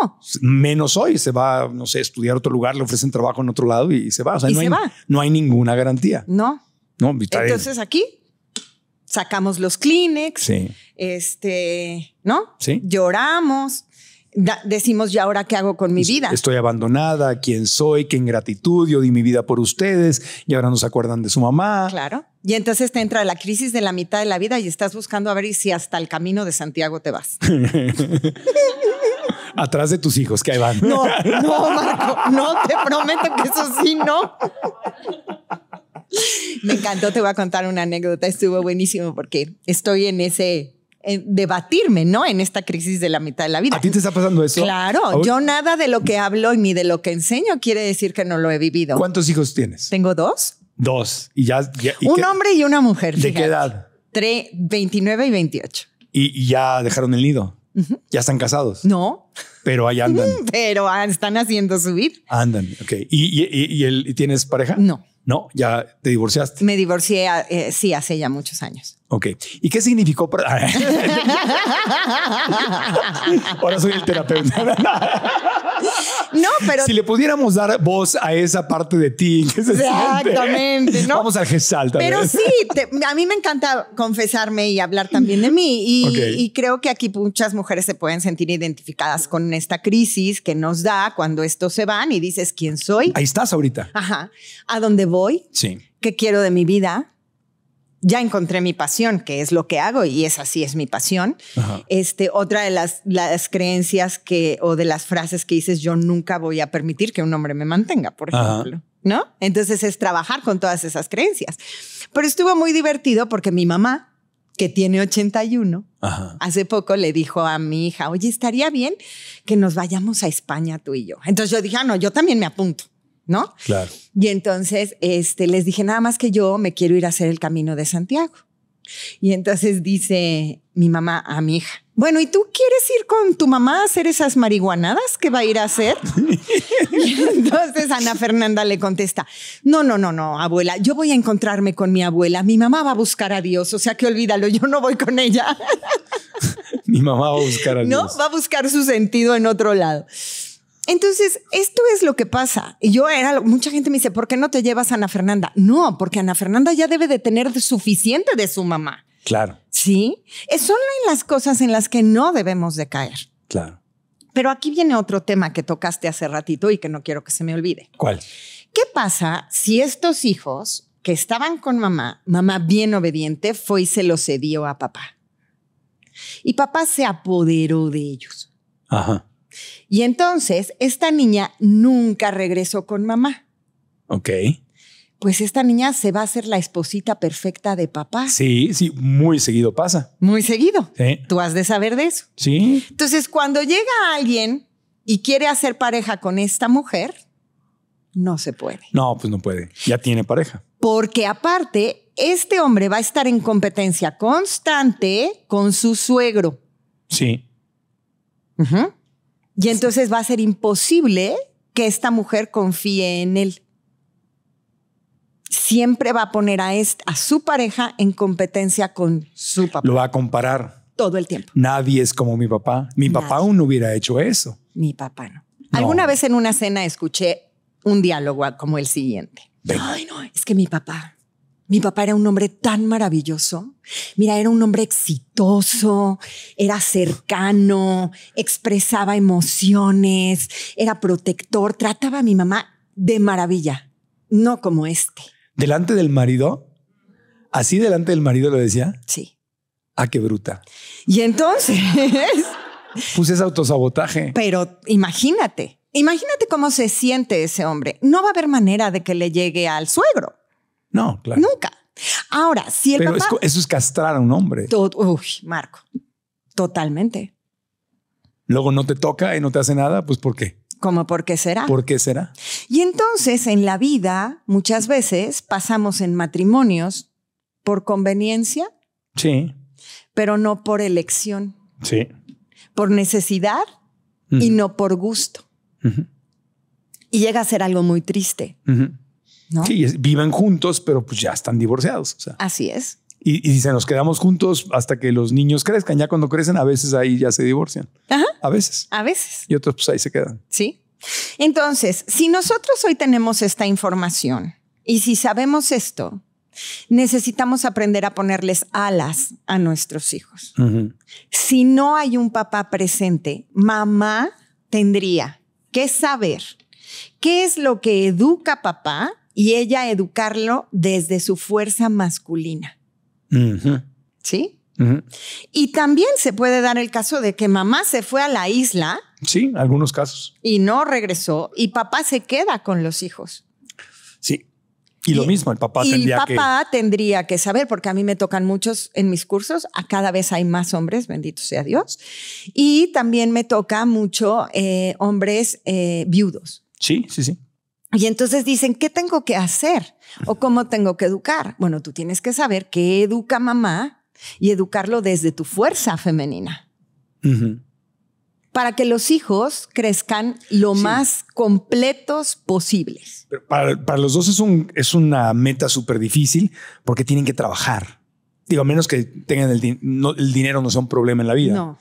Menos hoy, se va, no sé, a estudiar a otro lugar, le ofrecen trabajo en otro lado y se va. O sea, no, hay, ninguna garantía. No. No, Entonces
aquí sacamos los Kleenex, sí. este, ¿no? Sí. Lloramos, decimos, ya ahora qué hago con mi vida? Estoy
abandonada, ¿quién soy? ¿Qué ingratitud? Yo di mi vida por ustedes y ahora nos acuerdan de su mamá.
Claro. Y entonces te entra la crisis de la mitad de la vida y estás buscando a ver si hasta el camino de Santiago te vas.
Atrás de tus hijos, que ahí van. No, no, Marco,
no, te prometo que eso sí, no. Me encantó, te voy a contar una anécdota, estuvo buenísimo porque estoy en ese debatirme, ¿no? En esta crisis de
la mitad de la vida. ¿A ti te está pasando eso? Claro, yo
nada de lo que hablo y ni de lo que enseño quiere decir que no lo he vivido. ¿Cuántos hijos tienes? Tengo dos.
Dos. Y ya. Un
hombre y una mujer. ¿De qué edad? 29 y 28.
Y, ya dejaron el nido. Ya están casados. No. Pero ahí andan.
Pero están haciendo subir.
Andan. Ok. ¿Y, tienes pareja? No. No, ya te divorciaste.
Me divorcié, eh, sí, hace ya muchos años.
Ok. ¿Y qué significó Ahora soy el terapeuta. no, pero... Si le pudiéramos dar voz a esa parte de ti Exactamente, ¿no? Vamos al gestal Pero sí,
a mí me encanta confesarme y hablar también de mí. Y, y creo que aquí muchas mujeres se pueden sentir identificadas con esta crisis que nos da cuando estos se van y dices, ¿quién soy?
Ahí estás ahorita.
Ajá. ¿A dónde voy? Sí. ¿Qué quiero de mi vida? ya encontré mi pasión, que es lo que hago y es así es mi pasión. Este, otra de las, las, creencias que o de las frases que dices yo nunca voy a permitir que un hombre me mantenga, por ejemplo, ¿no? Entonces es trabajar con todas esas creencias. Pero estuvo muy divertido porque mi mamá que tiene 81, hace poco le dijo a mi hija, oye, estaría bien que nos vayamos a España tú y yo. Entonces yo dije, ah, no, yo también me apunto. ¿no? Claro. Y entonces este, les dije, nada más que yo me quiero ir a hacer el camino de Santiago. Y entonces dice mi mamá a mi hija, bueno, ¿y tú quieres ir con tu mamá a hacer esas marihuanadas que va a ir a hacer? entonces Ana Fernanda le contesta, no, no, no, no, abuela, yo voy a encontrarme con mi abuela, mi mamá va a buscar a Dios, o sea que olvídalo, yo no voy con ella.
mi mamá va a buscar a Dios.
No, va a buscar su sentido en otro lado. Entonces, esto es lo que pasa. Yo era, mucha gente me dice, ¿por qué no te llevas a Ana Fernanda? No, porque Ana Fernanda ya debe de tener suficiente de su mamá. Claro. Sí, Son las cosas en las que no debemos de caer. Claro. Pero aquí viene otro tema que tocaste hace ratito y que no quiero que se me olvide. ¿Cuál? ¿Qué pasa si estos hijos que estaban con mamá, mamá bien obediente, fue y se los cedió a papá? Y papá se apoderó de ellos. Ajá. Y entonces, esta niña nunca regresó con mamá. Ok. Pues esta niña se va a hacer la esposita perfecta de papá.
Sí, sí, muy seguido pasa. Muy seguido. Sí.
Tú has de saber de
eso. Sí.
Entonces, cuando llega alguien y quiere hacer pareja con esta mujer, no se puede.
No, pues no puede. Ya tiene pareja.
Porque aparte, este hombre va a estar en competencia constante con su suegro. Sí. Ajá. Y entonces va a ser imposible que esta mujer confíe en él. Siempre va a poner a, su pareja en competencia con
su papá. Lo va a comparar. Todo el tiempo. Nadie es como mi papá. Mi papá aún no hubiera hecho eso. Mi papá no. Alguna
vez en una cena escuché un diálogo como el siguiente. Ay, no, es que mi papá mi papá era un hombre tan maravilloso. Mira, era un hombre exitoso, era cercano, expresaba emociones, era protector, trataba a mi mamá de maravilla, no como este.
¿Delante del marido? ¿Así delante del marido lo decía? Sí. Ah, qué bruta. Y entonces... pues es autosabotaje.
Pero imagínate, imagínate cómo se siente ese hombre. No va a haber manera de que le llegue al suegro. No, claro. Nunca. Ahora, si el Pero eso es
castrar a un hombre.
Uy, Marco, totalmente.
Luego no te toca y no te hace nada, pues ¿por qué?
Como por qué será? ¿Por qué será? Y entonces en la vida muchas veces pasamos en matrimonios por conveniencia. Sí. Pero no por elección. Sí. Por necesidad y no por gusto. Y llega a ser algo muy
triste. Sí, viven juntos, pero pues ya están divorciados. Así es. Y, se nos quedamos juntos hasta que los niños crezcan. Ya cuando crecen, a veces ahí ya se divorcian.
Ajá. A veces. A veces.
Y otros pues ahí se quedan.
Sí. Entonces, si nosotros hoy tenemos esta información y si sabemos esto, necesitamos aprender a ponerles alas a nuestros hijos. Si no hay un papá presente, mamá tendría que saber qué es lo que educa papá y ella educarlo desde su fuerza masculina. ¿Sí? Y también se puede dar el caso de que mamá se fue a la isla.
Sí, algunos casos.
Y no regresó y papá se queda con los
hijos. Sí. Y, lo mismo, el papá y el papá
tendría que saber, porque a mí me tocan muchos en mis cursos, a cada vez hay más hombres, bendito sea Dios, y también me toca mucho eh, hombres eh, viudos. Sí, sí, sí. Y entonces dicen, ¿qué tengo que hacer? ¿O cómo tengo que educar? Bueno, tú tienes que saber qué educa mamá y educarlo desde tu fuerza femenina. Para que los hijos crezcan lo más completos posibles.
para, los dos es, un, una meta súper difícil porque tienen que trabajar. Digo, a menos que tengan el, el dinero, no sea un problema en la vida. No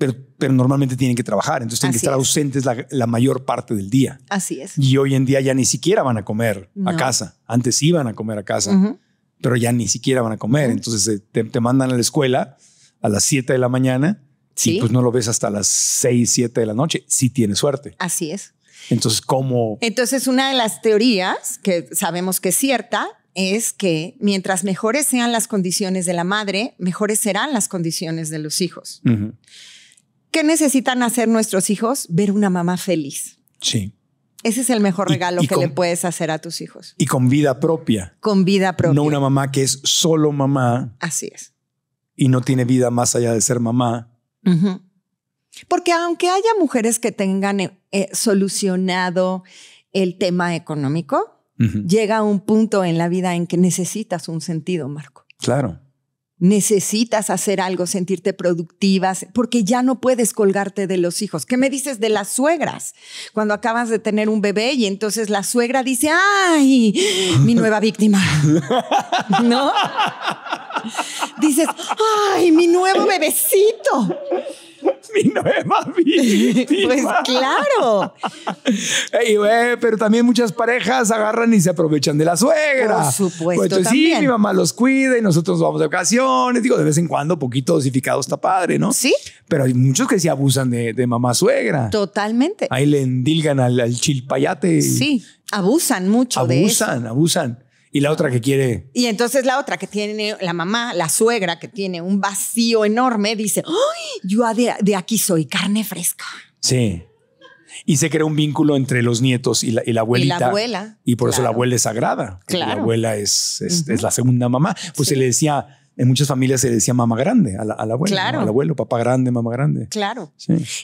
pero, normalmente tienen que trabajar, entonces tienen que estar ausentes la, mayor parte del día.
Así es. Y
hoy en día ya ni siquiera van a comer a casa. Antes iban a comer a casa, pero ya ni siquiera van a comer. Entonces eh, te, mandan a la escuela a las 7 de la mañana y pues no lo ves hasta las 6, 7 de la noche, si tienes suerte. Así es. Entonces, ¿cómo?
Entonces, una de las teorías que sabemos que es cierta es que mientras mejores sean las condiciones de la madre, mejores serán las condiciones de los hijos. ¿Qué necesitan hacer nuestros hijos? Ver una mamá feliz. Sí. Ese es el mejor regalo que le puedes hacer a tus hijos.
Y con vida propia.
Con vida propia. No
una mamá que es solo mamá. Así es. Y no tiene vida más allá de ser mamá.
Porque aunque haya mujeres que tengan eh, eh, solucionado el tema económico,
llega
un punto en la vida en que necesitas un sentido, Marco. Claro necesitas hacer algo, sentirte productivas, porque ya no puedes colgarte de los hijos. ¿Qué me dices de las suegras? Cuando acabas de tener un bebé y entonces la suegra dice, ay, mi nueva víctima. ¿No?
Dices, ay, mi nuevo bebecito. mi nueva víctima. Pues claro. pero también muchas parejas agarran y se aprovechan de la suegra. Por supuesto. Pues, entonces, también. sí, mi mamá los cuida y nosotros nos vamos de ocasiones. Digo, de vez en cuando, poquito dosificado está padre, ¿no? Sí. Pero hay muchos que sí abusan de, mamá suegra.
Totalmente. Ahí
le endilgan al, chilpayate. Sí,
abusan mucho
de Abusan, abusan. Y la otra que quiere.
Y entonces la otra que tiene la mamá, la suegra, que tiene un vacío enorme, dice: ¡Ay, Yo de, aquí soy carne fresca.
Sí. Y se crea un vínculo entre los nietos y la, y la abuelita. Y la abuela. Y por eso la abuela es sagrada. La abuela es, es, la segunda mamá. Pues se le decía en muchas familias se decía mamá grande a la, abuela, al abuelo, papá grande, mamá grande.
Claro.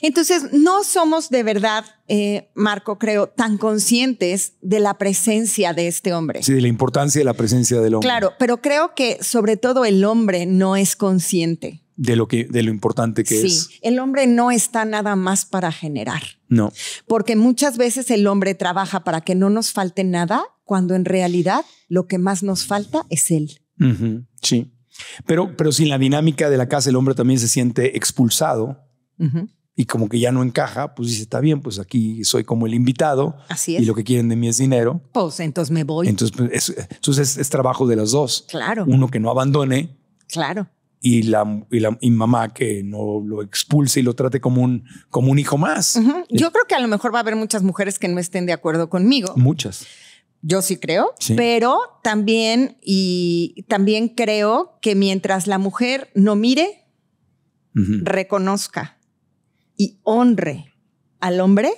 Entonces, no somos de verdad, eh, Marco, creo, tan conscientes de la presencia de este hombre.
Sí, de la importancia de la presencia del hombre. Claro,
pero creo que sobre todo el hombre no es consciente
de lo que de lo importante que sí,
el hombre no está nada más para generar. No. Porque muchas veces el hombre trabaja para que no nos falte nada, cuando en realidad lo que más nos falta es él.
Sí. Pero, pero sin la dinámica de la casa, el hombre también se siente expulsado y como que ya no encaja, pues dice, está bien, pues aquí soy como el invitado.
Así
es. Y lo
que quieren de mí es dinero.
Pues entonces me voy. Pues,
entonces, es, es, trabajo de las dos. Claro. Uno que no abandone. Claro. Y la, mamá que no lo expulse y lo trate como un, como un hijo más. Yo
creo que a lo mejor va a haber muchas mujeres que no estén de acuerdo conmigo. Muchas yo sí creo, pero también y también creo que mientras la mujer no mire, reconozca y honre al hombre,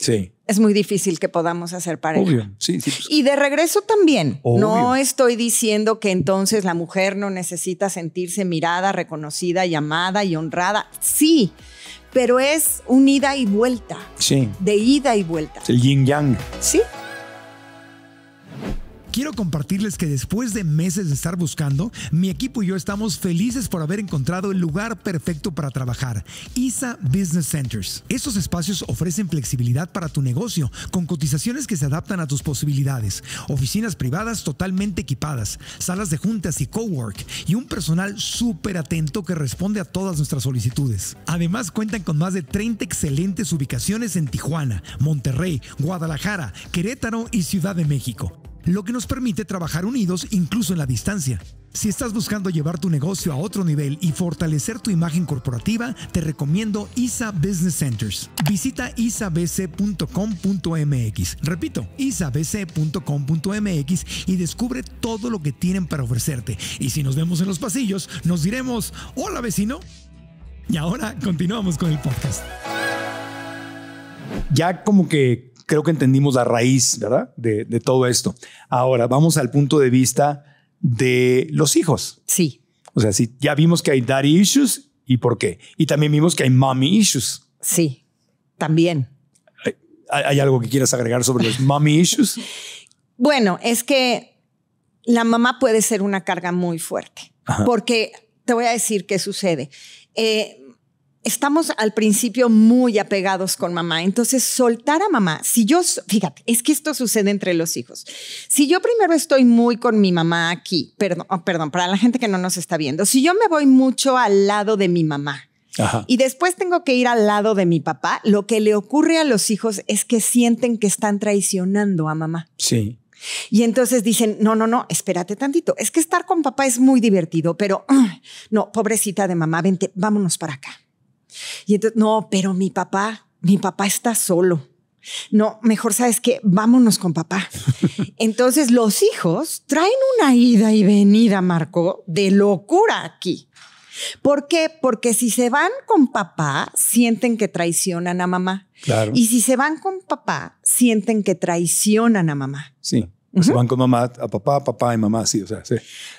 sí. es muy difícil que podamos hacer pareja. Obvio. Pues. Y de regreso también, no estoy diciendo que entonces la mujer no necesita sentirse mirada, reconocida, llamada y honrada. Sí, pero es un ida y vuelta. Sí. De ida y vuelta.
el yin yang. Sí. Quiero compartirles que después de meses de estar buscando, mi equipo y yo estamos felices por haber encontrado el lugar perfecto para trabajar, ISA Business Centers. Estos espacios ofrecen flexibilidad para tu negocio, con cotizaciones que se adaptan a tus posibilidades, oficinas privadas totalmente equipadas, salas de juntas y cowork, y un personal súper atento que responde a todas nuestras solicitudes. Además cuentan con más de 30 excelentes ubicaciones en Tijuana, Monterrey, Guadalajara, Querétaro y Ciudad de México lo que nos permite trabajar unidos incluso en la distancia. Si estás buscando llevar tu negocio a otro nivel y fortalecer tu imagen corporativa, te recomiendo ISA Business Centers. Visita isabc.com.mx. Repito, isabc.com.mx y descubre todo lo que tienen para ofrecerte. Y si nos vemos en los pasillos, nos diremos, hola vecino. Y ahora continuamos con el podcast. Ya como que creo que entendimos la raíz, ¿verdad? De, todo esto. Ahora, vamos al punto de vista de los hijos. Sí. O sea, sí, ya vimos que hay daddy issues y por qué. Y también vimos que hay mommy issues. Sí, también. ¿Hay, algo que quieras agregar sobre los mommy issues?
Bueno, es que la mamá puede ser una carga muy fuerte. Porque te voy a decir qué sucede. Eh, estamos al principio muy apegados con mamá. Entonces, soltar a mamá, si yo, fíjate, es que esto sucede entre los hijos. Si yo primero estoy muy con mi mamá aquí, perdón, oh, perdón, para la gente que no nos está viendo, si yo me voy mucho al lado de mi mamá, Y después tengo que ir al lado de mi papá. Lo que le ocurre a los hijos es que sienten que están traicionando a mamá. Sí. Y entonces dicen, no, no, no, espérate tantito. Es que estar con papá es muy divertido, pero no, pobrecita de mamá, vente, vámonos para acá. Y entonces, no, pero mi papá, mi papá está solo. No, mejor sabes que vámonos con papá. Entonces los hijos traen una ida y venida, Marco, de locura aquí. ¿Por qué? Porque si se van con papá, sienten que traicionan a mamá. Y si se van con papá, sienten que
traicionan a mamá. Sí. Se van con mamá a papá, papá y mamá, sí, o sea, sí.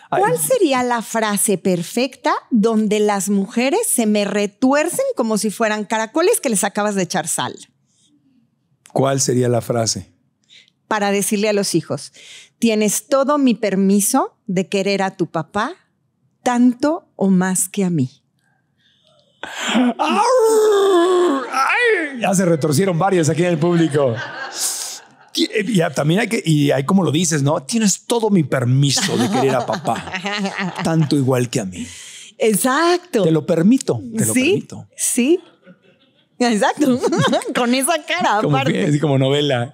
¿Cuál
sería la frase perfecta donde las mujeres se me retuercen como si fueran caracoles que les acabas de echar sal?
¿Cuál sería la frase?
Para decirle a los hijos, tienes todo mi permiso de querer a tu papá tanto o más que a mí.
Ya se retorcieron varios aquí en el público. Y, también hay que, y hay como lo dices, ¿no? Tienes todo mi permiso de querer a papá, tanto igual que a mí. Exacto. Te lo permito, te lo ¿Sí? permito. Sí, exacto. Con esa cara, como aparte. como novela.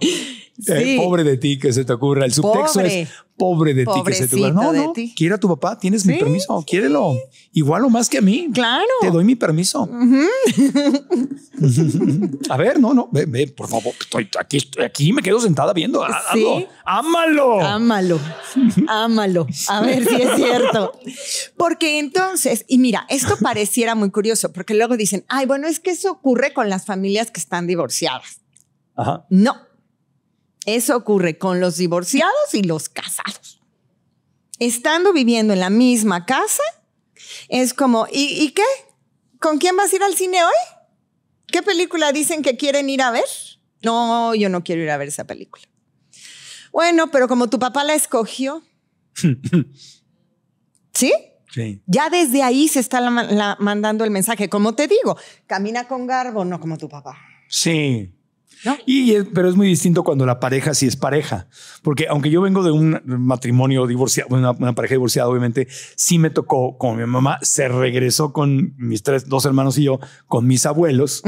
Eh, pobre de ti que se te ocurra. El subtexto es pobre de ti que se te No, no, quiere a tu papá, tienes mi permiso, quiérelo. Igual o más que a mí. Claro. Te doy mi permiso. a ver, no, no, ve, por favor, estoy aquí, estoy aquí, me quedo sentada viendo. Ah, ah, ¿Sí?
Ámalo. Ámalo. Ámalo. A ver si es cierto. Porque entonces, y mira, esto pareciera muy curioso, porque luego dicen, ay, bueno, es que eso ocurre con las familias que están divorciadas. Ajá. No eso ocurre con los divorciados y los casados. Estando viviendo en la misma casa, es como, ¿y, qué? ¿Con quién vas a ir al cine hoy? ¿Qué película dicen que quieren ir a ver? No, yo no quiero ir a ver esa película. Bueno, pero como tu papá la escogió. ¿Sí? Sí. Ya desde ahí se está mandando el mensaje. Como te digo, camina con garbo, no como tu papá.
Sí. Y pero es muy distinto cuando la pareja sí es pareja, porque aunque yo vengo de un matrimonio divorciado, una, pareja divorciada, obviamente, sí me tocó con mi mamá, se regresó con mis tres, dos hermanos y yo, con mis abuelos.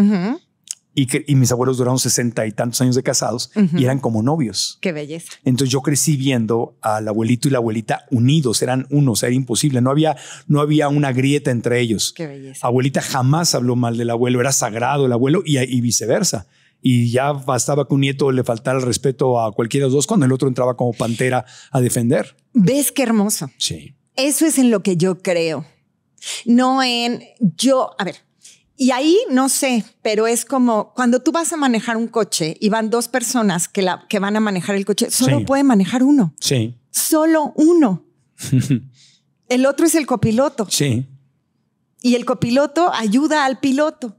Y, que, mis abuelos duraron sesenta y tantos años de casados y eran como novios. Qué belleza. Entonces yo crecí viendo al abuelito y la abuelita unidos, eran unos, era imposible, no había, no había una grieta entre ellos. Qué belleza. Abuelita jamás habló mal del abuelo, era sagrado el abuelo y, y viceversa y ya bastaba que un nieto le faltara el respeto a cualquiera de los dos cuando el otro entraba como pantera a defender.
¿Ves qué hermoso? Sí. Eso es en lo que yo creo. No en yo, a ver, y ahí no sé, pero es como cuando tú vas a manejar un coche y van dos personas que, la, que van a manejar el coche, solo puede manejar uno. Sí. Solo uno. el otro es el copiloto. Sí. Y el copiloto ayuda al piloto.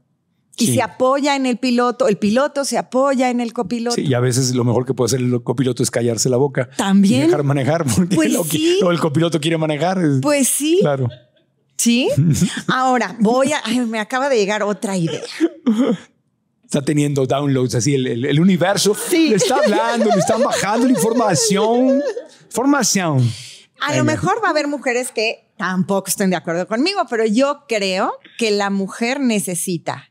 Y se apoya en el piloto, el piloto se apoya en el copiloto. Sí,
y a veces lo mejor que puede hacer el copiloto es callarse la boca. También. dejar manejar, porque pues el copiloto quiere manejar. Pues sí. Claro.
Sí. Ahora voy a. me acaba de llegar otra idea.
Está teniendo downloads así, el, universo sí. le está hablando, le están bajando la información. Formación. A lo mejor
va a haber mujeres que tampoco estén de acuerdo conmigo, pero yo creo que la mujer necesita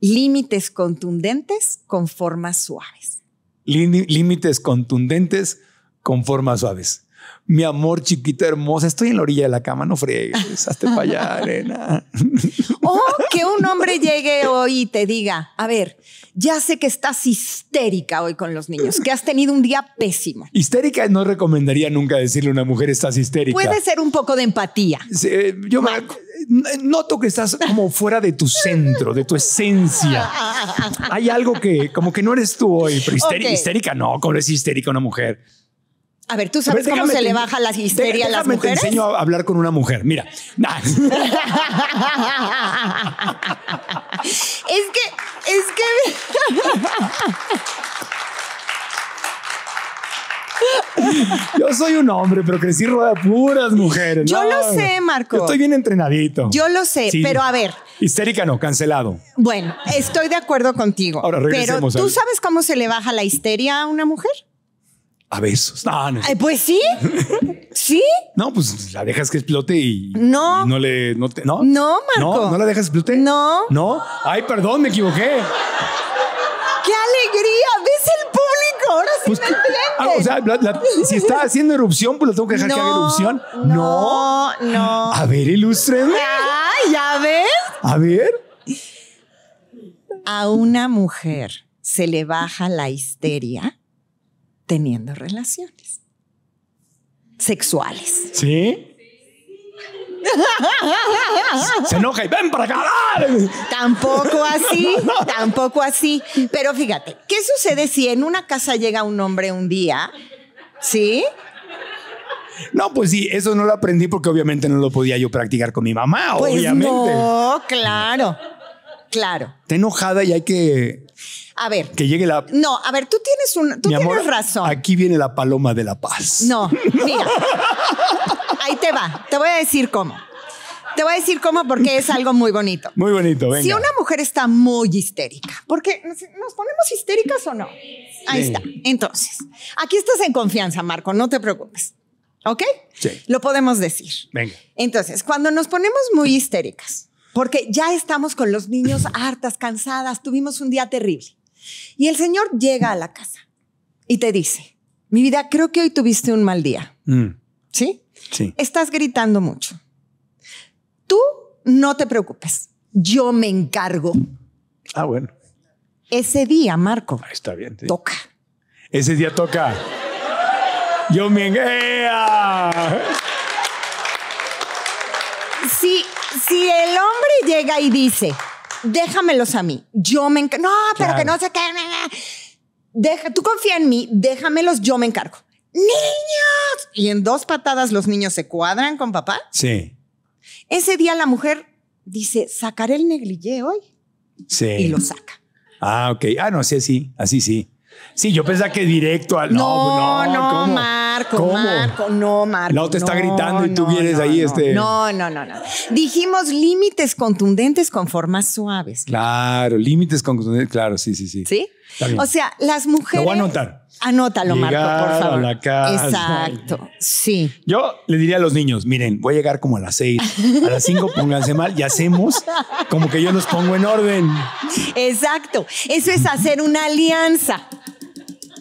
límites contundentes con formas suaves.
Límites contundentes con formas suaves mi amor chiquita hermosa, estoy en la orilla de la cama, no fregues, hazte para allá, arena.
o que un hombre llegue hoy y te diga, a ver, ya sé que estás histérica hoy con los niños, que has tenido un día pésimo.
Histérica no recomendaría nunca decirle a una mujer estás histérica. Puede
ser un poco de
empatía. Eh, yo noto que estás como fuera de tu centro, de tu esencia. Hay algo que como que no eres tú hoy, pero histérica, histérica no, como es histérica una mujer.
A ver, tú sabes cómo se le baja la histeria a las mujeres. Te enseño
a hablar con una mujer. Mira. es
que, es que.
Yo soy un hombre, pero crecí rodeado de puras mujeres. Yo lo sé, Marco. estoy bien entrenadito. Yo lo sé, pero a ver. Histérica no, cancelado.
Bueno, estoy de acuerdo contigo. Ahora Pero ¿tú sabes cómo se le baja la histeria a una mujer?
a besos. No, no. Ay,
pues sí. ¿Sí?
No, pues la dejas que explote y no, no le no te, no. No, Marco. No, no la dejas explote. No. No. Ay, perdón, me equivoqué.
¡Qué alegría! ¿Ves el público? Ahora sí pues me entiendo. Ah, o
sea, si está haciendo erupción, pues lo tengo que dejar que haga erupción. No. No. A ver, ilústreme. Ah, ya ves. A ver.
A una mujer se le baja la histeria teniendo relaciones sexuales.
¿Sí? Se enoja y ven para acá.
Tampoco así, tampoco así. Pero fíjate, ¿qué sucede si en una casa llega un hombre un día? ¿Sí?
No, pues sí, eso no lo aprendí porque obviamente no lo podía yo practicar con mi mamá, pues obviamente.
No, claro, claro.
Está enojada y hay que a ver. Que llegue la.
No, a ver, tú tienes un, tienes
razón. Aquí viene la paloma de la paz.
No, mira. Ahí te va. Te voy a decir cómo. Te voy a decir cómo porque es algo muy bonito.
Muy bonito, venga. Si una
mujer está muy histérica, porque nos ponemos histéricas o no. Ahí está. Entonces, aquí estás en confianza, Marco, no te preocupes. ¿Ok? Sí. Lo podemos decir. Venga. Entonces, cuando nos ponemos muy histéricas, porque ya estamos con los niños hartas, cansadas, tuvimos un día terrible. Y el Señor llega a la casa y te dice, mi vida, creo que hoy tuviste un mal día. Mm. ¿Sí? Sí. Estás gritando mucho. Tú no te preocupes, yo me encargo. Ah, bueno. Ese día, Marco. Ah, está bien. Toca.
Ese día toca. Yo me encargo.
Sí si el hombre llega y dice, déjamelos a mí, yo me encargo, no, pero que no se queden, deja, tú confía en mí, déjamelos, yo me encargo. ¡Niños! Y en dos patadas los niños se cuadran con papá. Sí. Ese día la mujer dice, sacaré el negligé hoy.
Sí. Y lo saca. Ah, ok. Ah, no, sí, así, así sí. Sí, yo pensaba que directo al... No, pues no, no, no Marco, Marco,
no, Marco. No, te está gritando y tú vienes ahí. este... no, no, no, no. Dijimos límites contundentes con formas suaves.
Claro, límites contundentes, claro, sí, sí, sí. ¿Sí? O sea,
las mujeres. Lo voy a anotar. Anótalo, Marco, por favor. la casa. Exacto. Sí.
Yo le diría a los niños: miren, voy a llegar como a las seis, a las cinco pónganse mal y hacemos como que yo nos pongo en orden.
Exacto. Eso es hacer una alianza.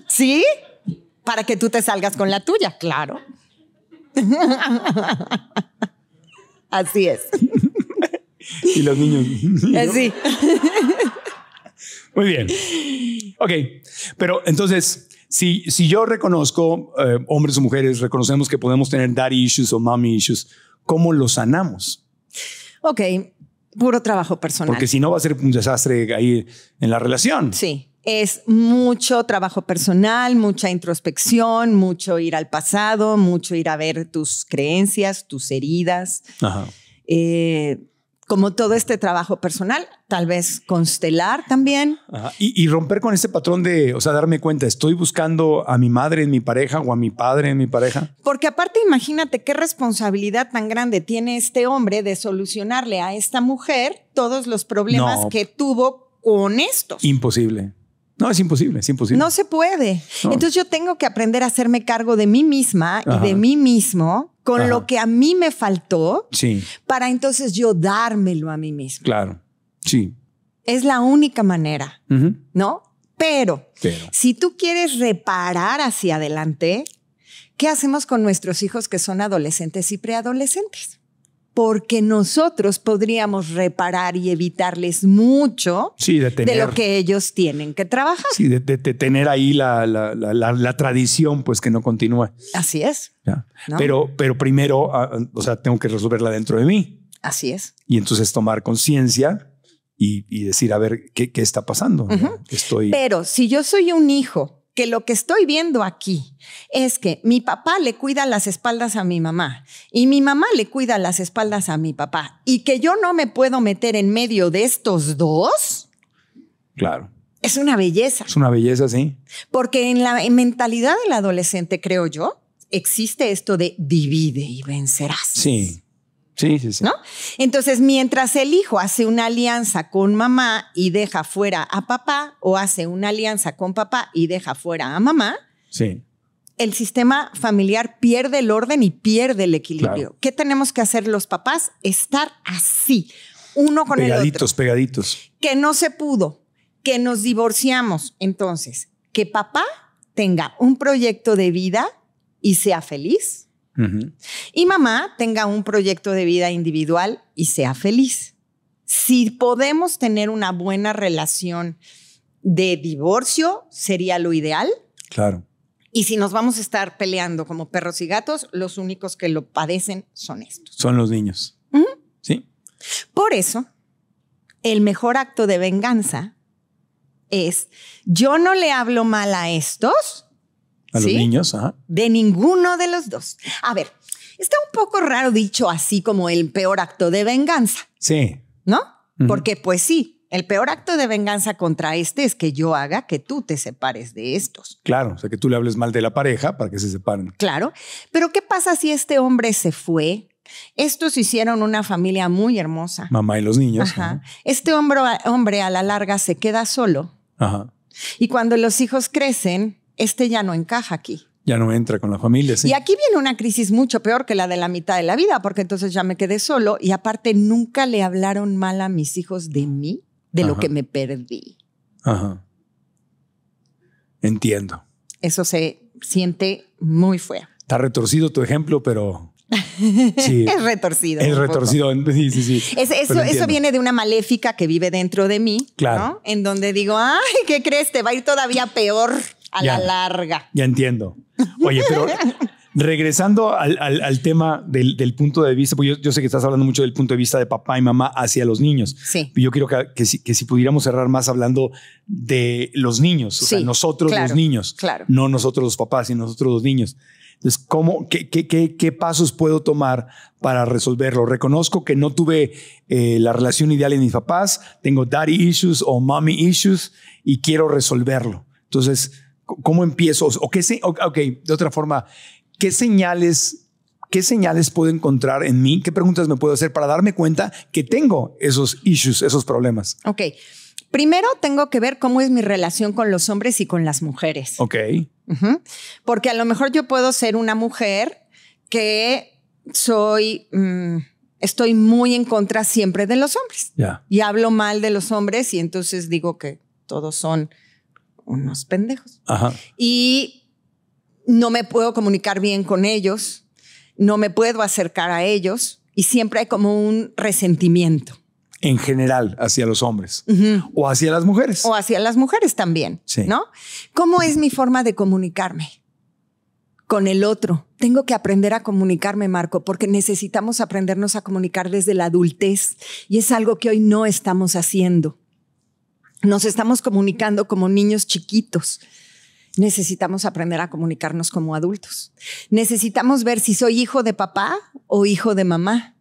¿Sí? para que tú te salgas con la tuya, claro. Así es.
Y los niños. Así. Eh, Muy bien. Ok, pero entonces, si, si yo reconozco, eh, hombres o mujeres, reconocemos que podemos tener daddy issues o mommy issues, ¿cómo los sanamos?
Ok, puro trabajo personal. Porque si
no va a ser un desastre ahí en la relación.
Sí es mucho trabajo personal, mucha introspección, mucho ir al pasado, mucho ir a ver tus creencias, tus heridas. Ajá. Eh, como todo este trabajo personal, tal vez constelar también.
Y, romper con ese patrón de, o sea, darme cuenta, estoy buscando a mi madre en mi pareja o a mi padre en mi pareja.
Porque aparte, imagínate qué responsabilidad tan grande tiene este hombre de solucionarle a esta mujer todos los problemas que tuvo con estos.
Imposible. No, es imposible, es imposible. No
se puede. Entonces yo tengo que aprender a hacerme cargo de mí misma y de mí mismo con lo que a mí me faltó para entonces yo dármelo a mí mismo.
Claro, sí.
Es la única manera, ¿no? Pero, si tú quieres reparar hacia adelante, ¿qué hacemos con nuestros hijos que son adolescentes y preadolescentes? porque nosotros podríamos reparar y evitarles mucho
de, lo que
ellos tienen que trabajar. Sí,
de, tener ahí la, la, la, tradición, pues que no continúa.
Así es. Pero,
pero primero, ah, o sea, tengo que resolverla dentro de mí. Así es. Y entonces tomar conciencia y, decir, a ver, ¿qué, qué está pasando? Estoy...
Pero si yo soy un hijo que lo que estoy viendo aquí es que mi papá le cuida las espaldas a mi mamá y mi mamá le cuida las espaldas a mi papá y que yo no me puedo meter en medio de estos dos. Claro. Es una belleza. Es
una belleza, sí.
Porque en la mentalidad del adolescente, creo yo, existe esto de divide y vencerás.
Sí. Sí, sí, sí. ¿No?
Entonces, mientras el hijo hace una alianza con mamá y deja fuera a papá, o hace una alianza con papá y deja fuera a mamá, sí. el sistema familiar pierde el orden y pierde el equilibrio. ¿Qué tenemos que hacer los papás? Estar así, uno con el otro. Pegaditos,
pegaditos.
Que no se pudo, que nos divorciamos. Entonces, que papá tenga un proyecto de vida y sea feliz y mamá tenga un proyecto de vida individual y sea feliz. Si podemos tener una buena relación de divorcio, sería lo ideal. Claro. Y si nos vamos a estar peleando como perros y gatos, los únicos que lo padecen son estos.
Son los niños. Sí.
Por eso, el mejor acto de venganza es, yo no le hablo mal a estos, a los niños, ajá. De ninguno de los dos. A ver, está un poco raro dicho así como el peor acto de venganza. Sí. ¿No? Porque pues sí, el peor acto de venganza contra este es que yo haga que tú te separes de estos.
Claro, o sea, que tú le hables mal de la pareja para que se separen.
Claro, pero ¿qué pasa si este hombre se fue? Estos hicieron una familia muy hermosa.
Mamá y los niños.
Este hombre, hombre a la larga se queda solo. Ajá. Y cuando los hijos crecen, este ya no encaja aquí.
Ya no entra con la familia, sí. Y aquí
viene una crisis mucho peor que la de la mitad de la vida, porque entonces ya me quedé solo y aparte nunca le hablaron mal a mis hijos de mí, de lo que me perdí.
Ajá. Entiendo.
Eso se siente muy feo.
Está retorcido tu ejemplo, pero
es retorcido. Es retorcido,
sí, sí, sí. eso, viene
de una maléfica que vive dentro de mí, claro. En donde digo, ay, ¿qué crees? Te va a ir todavía peor a la larga.
Ya entiendo. Oye, pero regresando al, tema del, punto de vista, pues yo, sé que estás hablando mucho del punto de vista de papá y mamá hacia los niños. Sí. Yo quiero que, si, pudiéramos cerrar más hablando de los niños, nosotros los niños, claro. no nosotros los papás, sino nosotros los niños. Entonces, ¿cómo, qué, qué, pasos puedo tomar para resolverlo? Reconozco que no tuve eh, la relación ideal en mis papás, tengo daddy issues o mommy issues y quiero resolverlo. Entonces, ¿Cómo empiezo? O qué ok, de otra forma, ¿qué señales, ¿qué señales puedo encontrar en mí? ¿Qué preguntas me puedo hacer para darme cuenta que tengo esos issues, esos problemas?
Ok. Primero tengo que ver cómo es mi relación con los hombres y con las mujeres. Ok. Porque a lo mejor yo puedo ser una mujer que soy, mm, estoy muy en contra siempre de los hombres. Y hablo mal de los hombres y entonces digo que todos son unos pendejos. Y no me puedo comunicar bien con ellos, no me puedo acercar a ellos y siempre hay como un resentimiento.
En general, hacia los hombres o hacia las mujeres. O
hacia las mujeres también, sí. ¿no? ¿Cómo es mi forma de comunicarme con el otro? Tengo que aprender a comunicarme, Marco, porque necesitamos aprendernos a comunicar desde la adultez y es algo que hoy no estamos haciendo nos estamos comunicando como niños chiquitos. Necesitamos aprender a comunicarnos como adultos. Necesitamos ver si soy hijo de papá o hijo de mamá.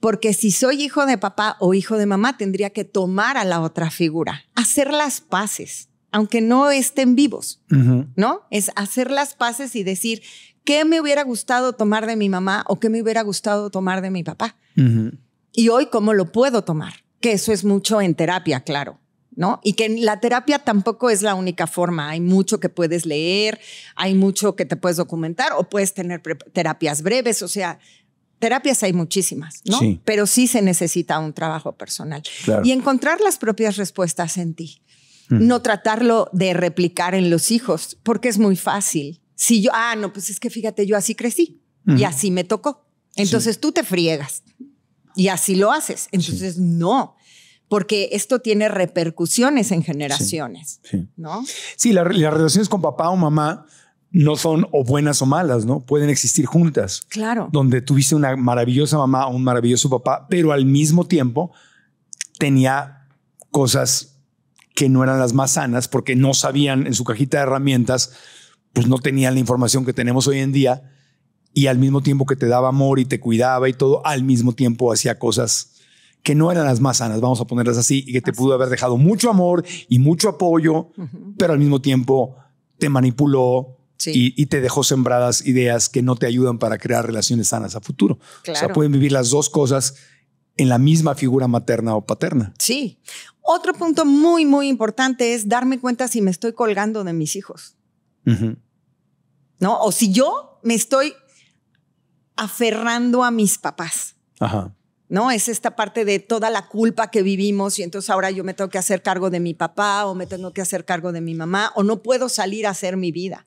Porque si soy hijo de papá o hijo de mamá, tendría que tomar a la otra figura, hacer las paces, aunque no estén vivos, ¿no? Es hacer las paces y decir, ¿qué me hubiera gustado tomar de mi mamá o qué me hubiera gustado tomar de mi papá? Y hoy, ¿cómo lo puedo tomar? Que eso es mucho en terapia, claro. Y que la terapia tampoco es la única forma. Hay mucho que puedes leer, hay mucho que te puedes documentar o puedes tener terapias breves, o sea, terapias hay muchísimas, ¿no? Pero sí se necesita un trabajo personal. Y encontrar las propias respuestas en ti. No tratarlo de replicar en los hijos, porque es muy fácil. Si yo, ah, no, pues es que fíjate, yo así crecí y así me tocó. Entonces tú te friegas y así lo haces. Entonces no, porque esto tiene repercusiones en generaciones, sí, ¿no?
Sí, las relaciones con papá o mamá no son o buenas o malas, ¿no? Pueden existir juntas. Claro. Donde tuviste una maravillosa mamá o un maravilloso papá, pero al mismo tiempo tenía cosas que no eran las más sanas porque no sabían en su cajita de herramientas, pues no tenían la información que tenemos hoy en día y al mismo tiempo que te daba amor y te cuidaba y todo, al mismo tiempo hacía cosas que no eran las más sanas, vamos a ponerlas así, y que te pudo haber dejado mucho amor y mucho apoyo, pero al mismo tiempo te manipuló, Y, te dejó sembradas ideas que no te ayudan para crear relaciones sanas a futuro. O sea, pueden vivir las dos cosas en la misma figura materna o paterna.
Sí. Otro punto muy, muy importante es darme cuenta si me estoy colgando de mis hijos. ¿No? O si yo me estoy aferrando a mis papás. Ajá. ¿no? Es esta parte de toda la culpa que vivimos y entonces ahora yo me tengo que hacer cargo de mi papá o me tengo que hacer cargo de mi mamá o no puedo salir a hacer mi vida.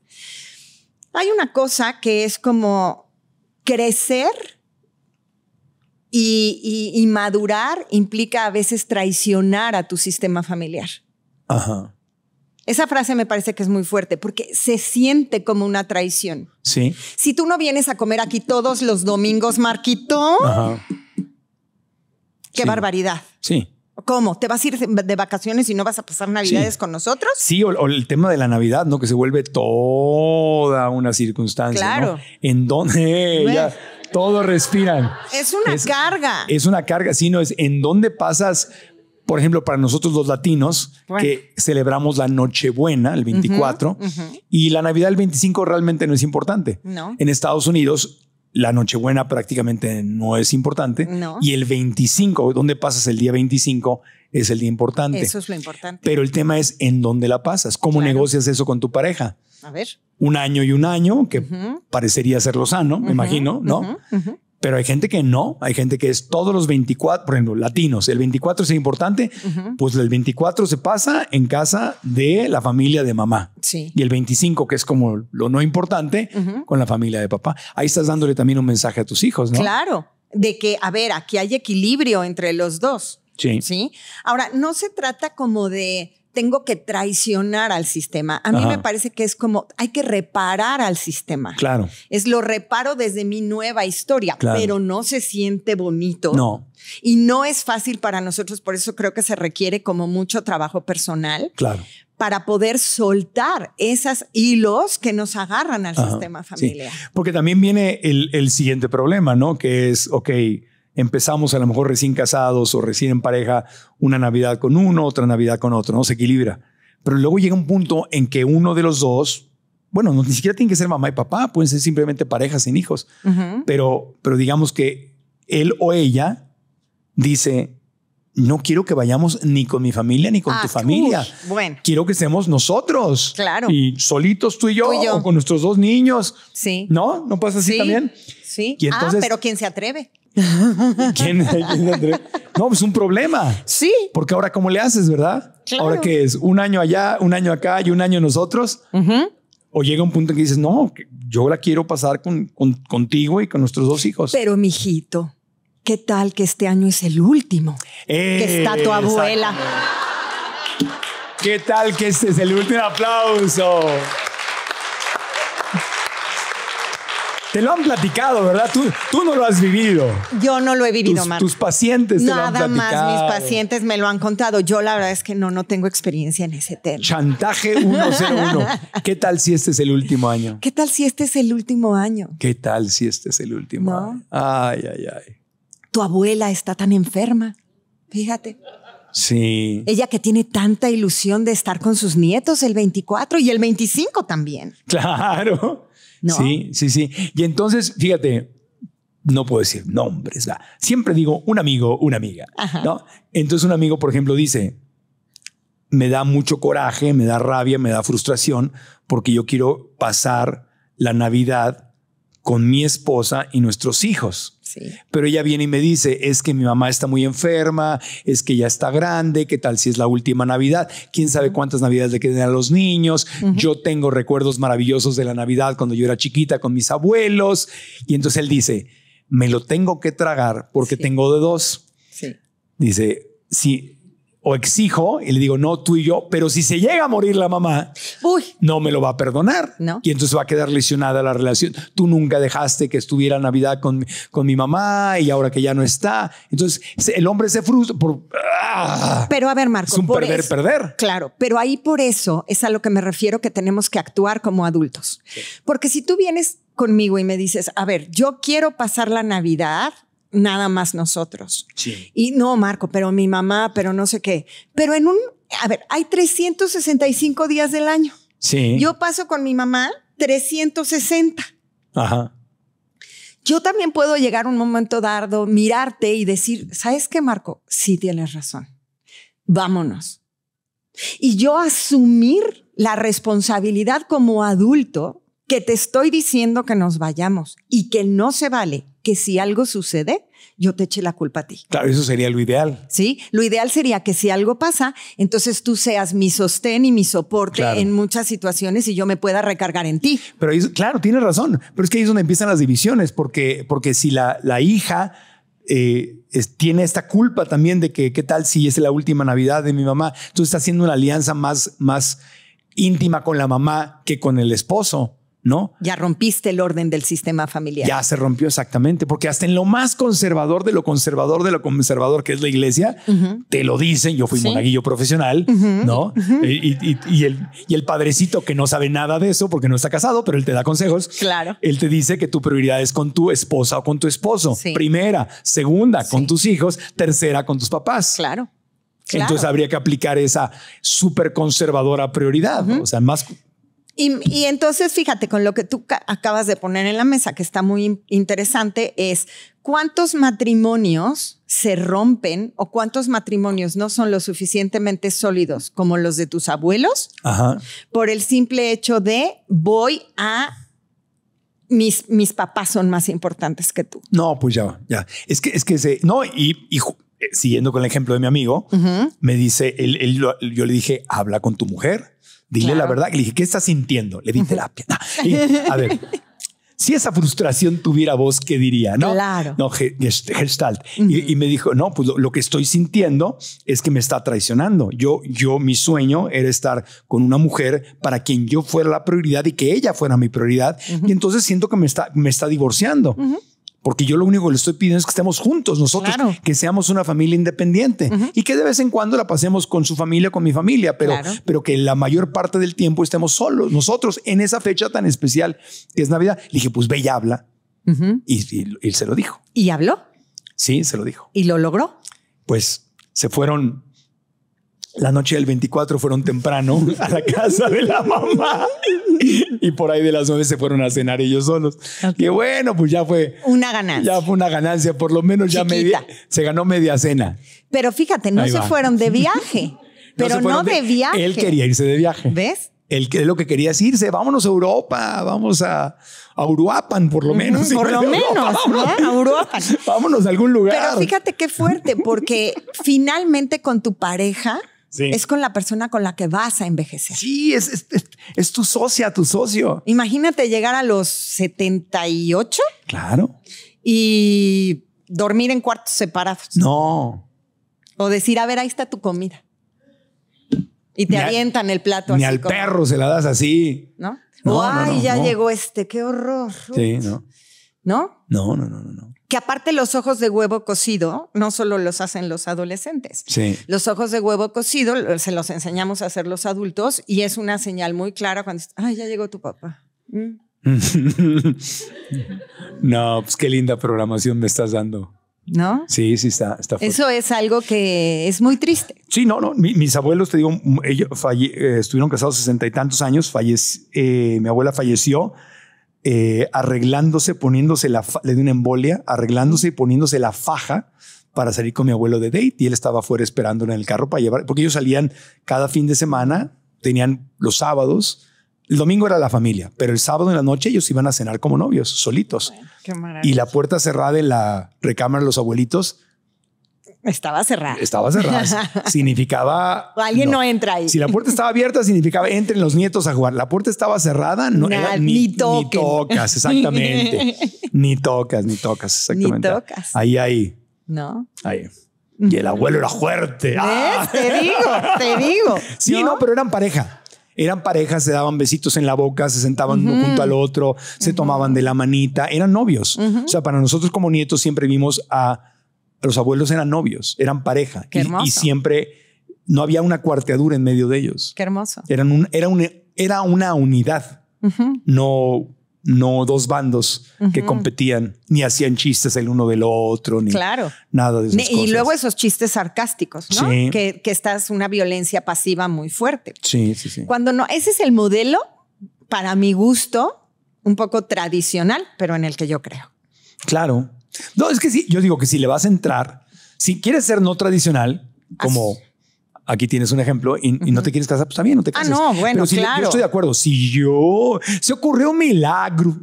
Hay una cosa que es como crecer y, madurar implica a veces traicionar a tu sistema familiar. Ajá. Esa frase me parece que es muy fuerte porque se siente como una traición. Sí. Si tú no vienes a comer aquí todos los domingos, Marquito, Ajá Qué barbaridad. Sí. ¿Cómo? ¿Te vas a ir de vacaciones y no vas a pasar Navidades con nosotros?
Sí, o, el tema de la Navidad, ¿no? Que se vuelve toda una circunstancia. Claro. En donde todo todos respiran.
Es una carga.
Es una carga, sí, no es en dónde pasas. Por ejemplo, para nosotros los latinos, que celebramos la Nochebuena el 24 y la Navidad del 25 realmente no es importante. No. En Estados Unidos la Nochebuena prácticamente no es importante. Y el 25, donde pasas el día 25, es el día importante. Eso es lo importante. Pero el tema es en dónde la pasas, cómo negocias eso con tu pareja. A ver. Un año y un año, que parecería ser lo sano, me imagino, ¿no? Pero hay gente que no, hay gente que es todos los 24, por ejemplo, latinos, el 24 es importante, pues el 24 se pasa en casa de la familia de mamá. Sí. Y el 25, que es como lo no importante, con la familia de papá. Ahí estás dándole también un mensaje a tus hijos, ¿no?
Claro, de que, a ver, aquí hay equilibrio entre los dos. ¿sí? Ahora, no se trata como de tengo que traicionar al sistema. A mí me parece que es como hay que reparar al sistema. Claro. Es lo reparo desde mi nueva historia, pero no se siente bonito. No. Y no es fácil para nosotros, por eso creo que se requiere como mucho trabajo personal. Claro. Para poder soltar esos hilos que nos agarran
al sistema familiar.
Porque también viene el, el siguiente problema, ¿no? Que es, ok, empezamos a lo mejor recién casados o recién en pareja, una Navidad con uno, otra Navidad con otro, ¿no? Se equilibra. Pero luego llega un punto en que uno de los dos, bueno, ni siquiera tienen que ser mamá y papá, pueden ser simplemente parejas sin hijos, pero, pero digamos que él o ella dice, no quiero que vayamos ni con mi familia ni con ah, tu familia. Quiero que seamos nosotros. Claro. Y solitos tú y yo, o con nuestros dos niños. Sí. ¿No? ¿No pasa así también?
Sí. ah, pero ¿quién se atreve?
¿Quién, no, pues un problema. Sí. Porque ahora, ¿cómo le haces, verdad? Ahora que es un año allá, un año acá y un año nosotros. O llega un punto en que dices, no, yo la quiero pasar con, contigo y con nuestros dos hijos. Pero, mijito,
¿qué tal que este año es el último?
que está tu abuela. ¿Qué tal que este es el último aplauso? Te lo han platicado, ¿verdad? Tú, no lo has vivido. Yo no
lo he vivido, más. Tus pacientes te lo han platicado. más, mis pacientes me lo han contado. Yo la verdad es que no, no tengo experiencia en ese tema. Chantaje 101.
¿Qué tal si este es el último año?
¿Qué tal si este es el último año?
¿Qué tal si este es el último año? Ay, ay, ay.
Tu abuela está tan enferma. Fíjate.
Sí.
Ella que tiene tanta ilusión de estar con sus nietos el 24 y el 25 también.
Claro. Sí, sí, sí. Y entonces, fíjate, no puedo decir nombres. Siempre digo un amigo, una amiga. ¿no? Entonces un amigo, por ejemplo, dice, me da mucho coraje, me da rabia, me da frustración, porque yo quiero pasar la Navidad con mi esposa y nuestros hijos. Pero ella viene y me dice, es que mi mamá está muy enferma, es que ya está grande, qué tal si es la última Navidad, quién sabe cuántas Navidades le queden a los niños, yo tengo recuerdos maravillosos de la Navidad cuando yo era chiquita con mis abuelos. Y entonces él dice, me lo tengo que tragar porque tengo de dos. Sí. Dice, si o exijo y le digo, no, tú y yo, pero si se llega a morir la mamá, no me lo va a perdonar. Y entonces va a quedar lesionada la relación. Tú nunca dejaste que estuviera Navidad con, con mi mamá y ahora que ya no está. Entonces el hombre se frustra por... ¡ah!
Pero a ver, Marco. Es un perder, perder. Claro, pero ahí por eso es a lo que me refiero que tenemos que actuar como adultos. Porque si tú vienes conmigo y me dices, a ver, yo quiero pasar la Navidad nada más nosotros. Sí. Y no, Marco, pero mi mamá, pero no sé qué. Pero en un, a ver, hay 365 días del año. Sí. Yo paso con mi mamá 360. Ajá. Yo también puedo llegar un momento dardo, mirarte y decir, ¿sabes qué, Marco? Sí tienes razón. Vámonos. Y yo asumir la responsabilidad como adulto que te estoy diciendo que nos vayamos y que no se vale que si algo sucede, yo te eche la culpa a ti.
Claro, eso sería lo ideal.
Sí, lo ideal sería que si algo pasa, entonces tú seas mi sostén y mi soporte en muchas situaciones y yo me pueda recargar en ti.
Pero claro, tienes razón, pero es que ahí es donde empiezan las divisiones, porque, porque si la, la hija... Eh, tiene esta culpa también de que qué tal si es la última Navidad de mi mamá. Entonces está haciendo una alianza más, más íntima con la mamá que con el esposo. ¿no?
Ya rompiste el orden del sistema familiar. Ya
se rompió exactamente, porque hasta en lo más conservador de lo conservador de lo conservador que es la iglesia, te lo dicen, yo fui monaguillo profesional, ¿no? y, el, padrecito que no sabe nada de eso porque no está casado, pero él te da consejos. Claro. Él te dice que tu prioridad es con tu esposa o con tu esposo. Primera, segunda, con tus hijos, tercera, con tus papás. Claro. Entonces habría que aplicar esa súper conservadora prioridad. O sea, más
y, entonces, fíjate, con lo que tú acabas de poner en la mesa, que está muy interesante, es cuántos matrimonios se rompen o cuántos matrimonios no son lo suficientemente sólidos como los de tus abuelos por el simple hecho de voy a... Mis, mis papás son más importantes que tú. No,
pues ya, ya. Es que, es que se, no, y, eh, siguiendo con el ejemplo de mi amigo, me dice, él, yo le dije, habla con tu mujer Dile la verdad. Le dije, ¿qué estás sintiendo? Le di terapia. a ver, si esa frustración tuviera voz, ¿qué diría? No, claro. no Gestalt. y, me dijo, no, pues lo, que estoy sintiendo es que me está traicionando. Yo, yo, mi sueño era estar con una mujer para quien yo fuera la prioridad y que ella fuera mi prioridad. Y entonces siento que me está, me está divorciando porque yo lo único que le estoy pidiendo es que estemos juntos nosotros, que seamos una familia independiente y que de vez en cuando la pasemos con su familia, con mi familia, pero, pero que la mayor parte del tiempo estemos solos nosotros en esa fecha tan especial que es Navidad. Le dije, pues ve y habla. y, él y, se lo dijo. ¿Y habló? Sí, se lo dijo. ¿Y lo logró? Pues se fueron la noche del 24 fueron temprano a la casa de la mamá y por ahí de las 9 se fueron a cenar ellos solos. qué bueno, pues ya fue.
Una ganancia.
Ya fue una ganancia, por lo menos ya media, se ganó media cena.
Pero fíjate, no se fueron de viaje, pero no, de, viaje. Él quería
irse de viaje. ¿Ves? Él lo que quería es irse, vámonos a Europa, vamos a, a Uruapan, por lo menos. por lo menos, a Uruapan. vámonos a algún lugar. Pero
fíjate qué fuerte, porque finalmente con tu pareja es con la persona con la que vas a envejecer. Sí, es,
tu socia, tu socio.
Imagínate llegar a los 78. Claro. Y dormir en cuartos separados. No. O decir, a ver, ahí está tu comida. Y te avientan el plato. Ni al perro
se la das así.
¿No? no ay, ya llegó este, qué horror. Sí, no. ¿No?
No, no, no, no
que aparte los ojos de huevo cocido no solo los hacen los adolescentes. Sí. Los ojos de huevo cocido se los enseñamos a hacer los adultos y es una señal muy clara cuando, ay, ya llegó tu papá. Mm.
no, pues qué linda programación me estás dando. ¿No? Sí, sí, está. está Eso
es algo que es muy triste.
Sí, no, no. mis abuelos, te digo, ellos eh, estuvieron casados sesenta y tantos años. Eh, mi abuela falleció eh, arreglándose, poniéndose la, le dio una embolia, arreglándose y poniéndose la faja para salir con mi abuelo de date y él estaba afuera esperándolo en el carro para llevar, porque ellos salían cada fin de semana, tenían los sábados, el domingo era la familia, pero el sábado en la noche ellos iban a cenar como novios, solitos. y la puerta cerrada en la recámara de los abuelitos
estaba cerrada. Estaba cerrada.
significaba.
Alguien no. entra ahí.
Si la puerta estaba abierta, significaba entren los nietos a jugar. La puerta estaba cerrada, no era, ni, ni, ni, tocas, exactamente. ni tocas, ni tocas, exactamente. Ni tocas. Ahí, ahí. No. Ahí. Y el abuelo era fuerte. Te ah. digo, te digo. Sí, ¿No? pero eran pareja. Eran pareja, se daban besitos en la boca, se sentaban uno junto al otro, se tomaban de la manita, eran novios. O sea, para nosotros como nietos siempre vimos a los abuelos eran novios, eran pareja. y, siempre no había una cuarteadura en medio de ellos. Qué hermoso. Eran un, era, era una unidad, no, no dos bandos que competían, ni hacían chistes el uno del otro, ni nada de eso. Y luego
esos chistes sarcásticos, Que, que estás una violencia pasiva muy fuerte.
Sí, sí, sí.
Cuando no, ese es el modelo, para mi gusto, un poco tradicional, pero en el que yo creo.
Claro, no, es que sí, yo digo que si le vas a entrar, si quieres ser no tradicional, como aquí tienes un ejemplo y, no te quieres casar, pues también no te casas. Ah, no, bueno, claro. Yo estoy de acuerdo. Si yo se ocurrió un milagro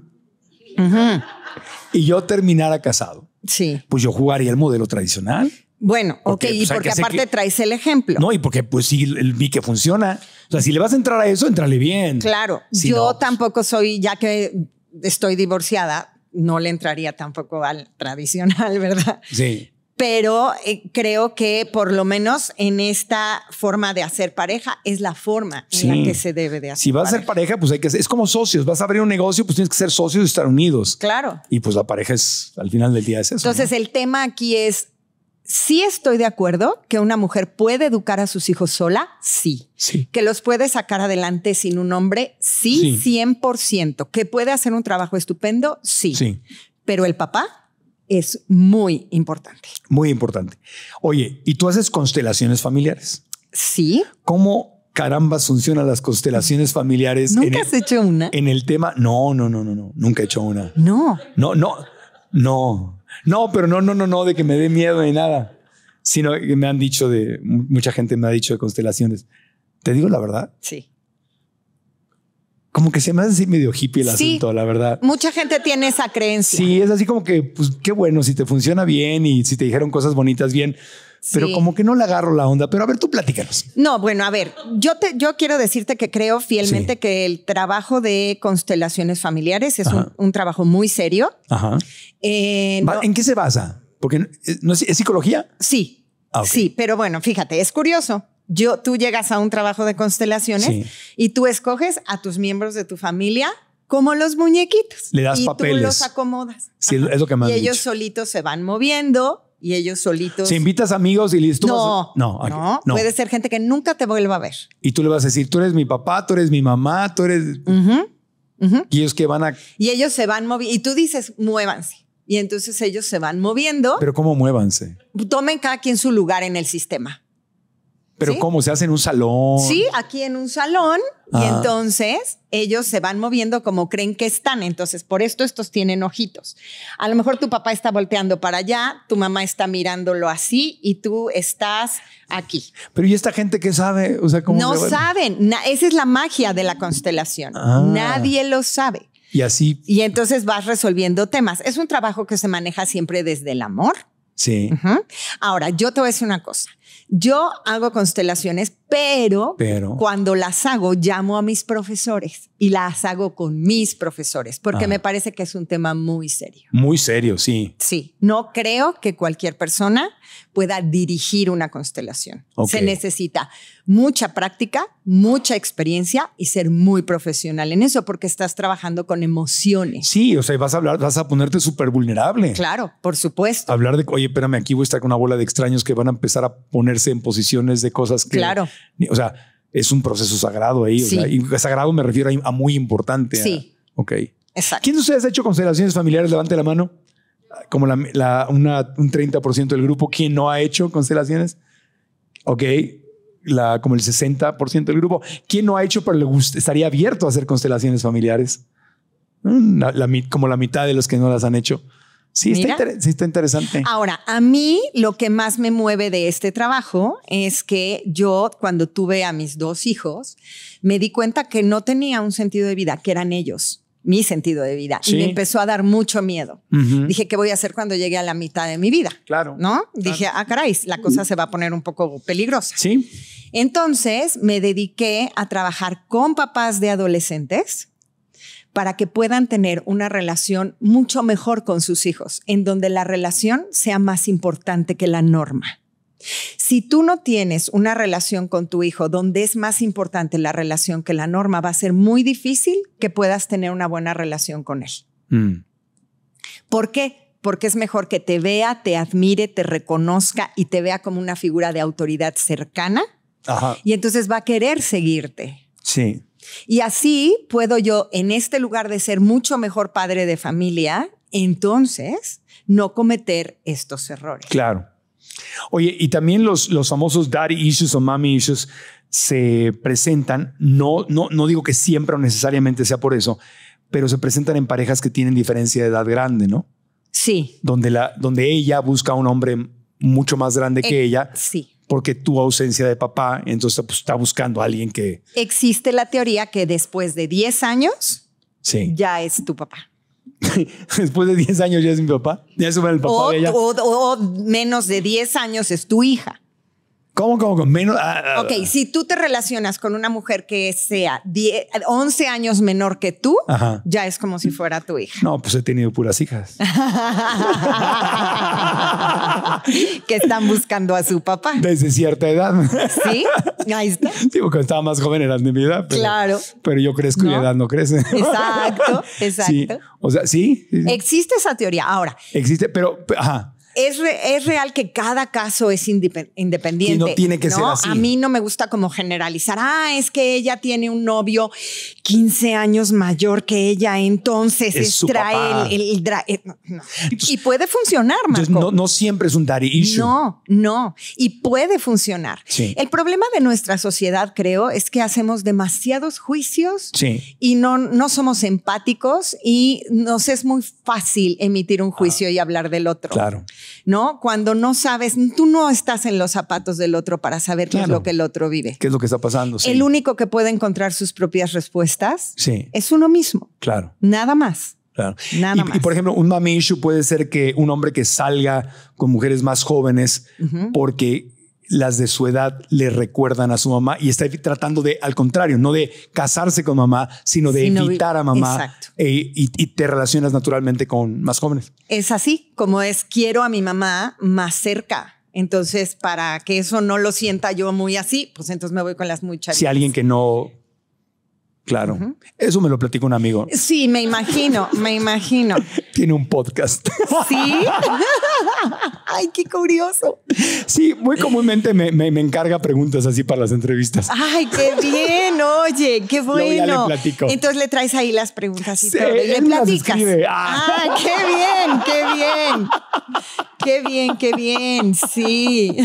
y yo terminara casado, sí. pues yo jugaría el modelo tradicional.
Bueno, ok, pues, y porque aparte traes el ejemplo.
No, y porque pues sí vi que funciona. O sea, si le vas a entrar a eso, entrale bien. Claro, yo pues
tampoco soy, ya que estoy divorciada, no le entraría tampoco al tradicional, ¿verdad? Sí. Pero eh, creo que por lo menos en esta forma de hacer pareja es la forma en la que se debe de hacer. Si vas a
ser pareja, pues hay que es como socios. Vas a abrir un negocio, pues tienes que ser socios y estar unidos. Claro. Y pues la pareja es al final del día es eso.
Entonces el tema aquí es Sí estoy de acuerdo que una mujer puede educar a sus hijos sola, sí. sí. Que los puede sacar adelante sin un hombre, sí, 100%. Que puede hacer un trabajo estupendo, sí. Pero el papá es muy importante.
Muy importante. Oye, ¿y tú haces constelaciones familiares? Sí. ¿Cómo caramba, funcionan las constelaciones familiares? ¿Nunca has hecho una? En el tema, no, no, no, no, no. Nunca he hecho una. No. No, no, no. No, pero no, no, no, no, de que me dé miedo ni nada. Sino que me han dicho de, mucha gente me ha dicho de constelaciones. ¿Te digo la verdad? Sí. Como que se me hace así medio hippie el asunto, la verdad.
Mucha gente tiene esa creencia.
Sí, es así como que, pues qué bueno, si te funciona bien y si te dijeron cosas bonitas bien, pero como que no le agarro la onda. Pero a ver, tú platícanos.
No, bueno, a ver, yo, te, yo quiero decirte que creo fielmente que el trabajo de constelaciones familiares es un, trabajo muy serio. Ajá. Eh, ¿En qué se
basa? Porque eh, no es, psicología. Sí. Ah, sí,
pero bueno, fíjate, es curioso. Yo, tú llegas a un trabajo de constelaciones y tú escoges a tus miembros de tu familia como los muñequitos.
Le das y tú los
acomodas.
Y ellos
solitos se van moviendo y ellos solitos. Si
invitas amigos y listo. No, no, no, no, Puede
ser gente que nunca te vuelva a ver.
Y tú le vas a decir, tú eres mi papá, tú eres mi mamá, tú eres. Y ellos que van a.
Y ellos se van moviendo. Y tú dices, muévanse. Y entonces ellos se van moviendo. Pero
¿cómo muévanse?
Tomen cada quien su lugar en el sistema. Pero ¿cómo
se hace en un salón? Sí,
aquí en un salón. Y ah. entonces ellos se van moviendo como creen que están. Entonces, por esto estos tienen ojitos. A lo mejor tu papá está volteando para allá, tu mamá está mirándolo así y tú estás aquí.
Pero ¿y esta gente qué sabe? O sea, no
saben. esa es la magia de la constelación. Ah. Nadie lo sabe. Y así. Y entonces vas resolviendo temas. Es un trabajo que se maneja siempre desde el amor. Sí. Ahora, yo te voy a decir una cosa. Yo hago constelaciones pero, cuando las hago, llamo a mis profesores y las hago con mis profesores, porque ah. me parece que es un tema muy serio.
Muy serio, sí.
Sí, no creo que cualquier persona pueda dirigir una constelación. Se necesita mucha práctica, mucha experiencia y ser muy profesional en eso, porque estás trabajando con emociones.
Sí, o sea, vas a hablar, vas a ponerte súper vulnerable.
Claro, por supuesto.
Hablar de, oye, espérame, aquí voy a estar con una bola de extraños que van a empezar a ponerse en posiciones de cosas que... Claro o sea, es un proceso sagrado ahí. y sagrado me refiero a, muy importante. Sí. ok. Exacto. ¿Quién de ustedes ha hecho constelaciones familiares? Levante la mano. Como la, un 30% del grupo. ¿Quién no ha hecho constelaciones? Ok. La, como el 60% del grupo. ¿Quién no ha hecho, pero le estaría abierto a hacer constelaciones familiares? Mm, como la mitad de los que no las han hecho. Sí está, interesante.
Ahora, a mí lo que más me mueve de este trabajo es que yo cuando tuve a mis dos hijos, me di cuenta que no tenía un sentido de vida, que eran ellos, mi sentido de vida. Y me empezó a dar mucho miedo. Dije, ¿qué voy a hacer cuando llegue a la mitad de mi vida? Claro. ¿No? Dije, ah, caray, la cosa se va a poner un poco peligrosa. Sí. Entonces me dediqué a trabajar con papás de adolescentes para que puedan tener una relación mucho mejor con sus hijos, en donde la relación sea más importante que la norma. Si tú no tienes una relación con tu hijo donde es más importante la relación que la norma, va a ser muy difícil que puedas tener una buena relación con él. Mm. ¿Por qué? Porque es mejor que te vea, te admire, te reconozca y te vea como una figura de autoridad cercana. Y entonces va a querer seguirte. Sí. Y así puedo yo, en este lugar de ser mucho mejor padre de familia, entonces no cometer estos errores.
Claro. Oye, y también los, famosos daddy issues o mommy issues se presentan, no, no, no digo que siempre o necesariamente sea por eso, pero se presentan en parejas que tienen diferencia de edad grande, ¿no? Sí. Donde, la, donde ella busca a un hombre mucho más grande que eh, ella. Sí porque tu ausencia de papá, entonces pues, está buscando a alguien que...
Existe la teoría que después de 10 años sí. ya es tu papá.
después de 10 años ya es mi papá, ya es el papá o,
menos de 10 años es tu hija. ¿Cómo,
cómo, ¿Con Menos, ah, ah, ok, ah. si
tú te relacionas con una mujer que sea 11 años menor que tú, ya es como si fuera tu hija.
No, pues he tenido puras hijas.
que están buscando a su papá. Desde cierta edad. Sí, ahí está.
Sí, porque estaba más joven, en mi edad. Pero, claro. Pero yo crezco y la edad no crece. Exacto,
exacto.
o sea, sí.
Existe esa teoría. Ahora.
Existe, pero, ajá
es, es real que cada caso es independiente. no tiene que ser así. A mí no me gusta como generalizar. Ah, es que ella tiene un novio 15 años mayor que ella, entonces trae el, eh, pues y puede funcionar, Marco.
No, siempre es un daddy issue.
No, no. Y puede funcionar. El problema de nuestra sociedad, creo, es que hacemos demasiados juicios y no, no somos empáticos y nos es muy fácil emitir un juicio ah. y hablar del otro. Claro. ¿no? Cuando no sabes, tú no estás en los zapatos del otro para saber qué es lo que el otro vive.
¿Qué es lo que está pasando? El
único que puede encontrar sus propias respuestas sí. es uno mismo. Claro. Nada más.
Claro. Nada y, más. y, por ejemplo, un mami puede ser que un hombre que salga con mujeres más jóvenes porque las de su edad le recuerdan a su mamá y está tratando de, al contrario, no de casarse con mamá, sino de evitar a mamá eh, y, y, te relacionas naturalmente con más jóvenes.
Es así, como es, quiero a mi mamá más cerca. Entonces, para que eso no lo sienta yo muy así, pues entonces me voy con las muchachas. Si
alguien que no Claro. Eso me lo platico un amigo.
Sí, me imagino, me
imagino. Tiene un podcast.
Sí. Ay, qué curioso.
Sí, muy comúnmente me, encarga preguntas así para las entrevistas.
Ay, qué bien. Oye, qué bueno. Le platico. Entonces le traes ahí las preguntas y sí, todo. Y le platicas.
Ah. Ah, qué bien, qué bien. Qué bien, qué bien, sí.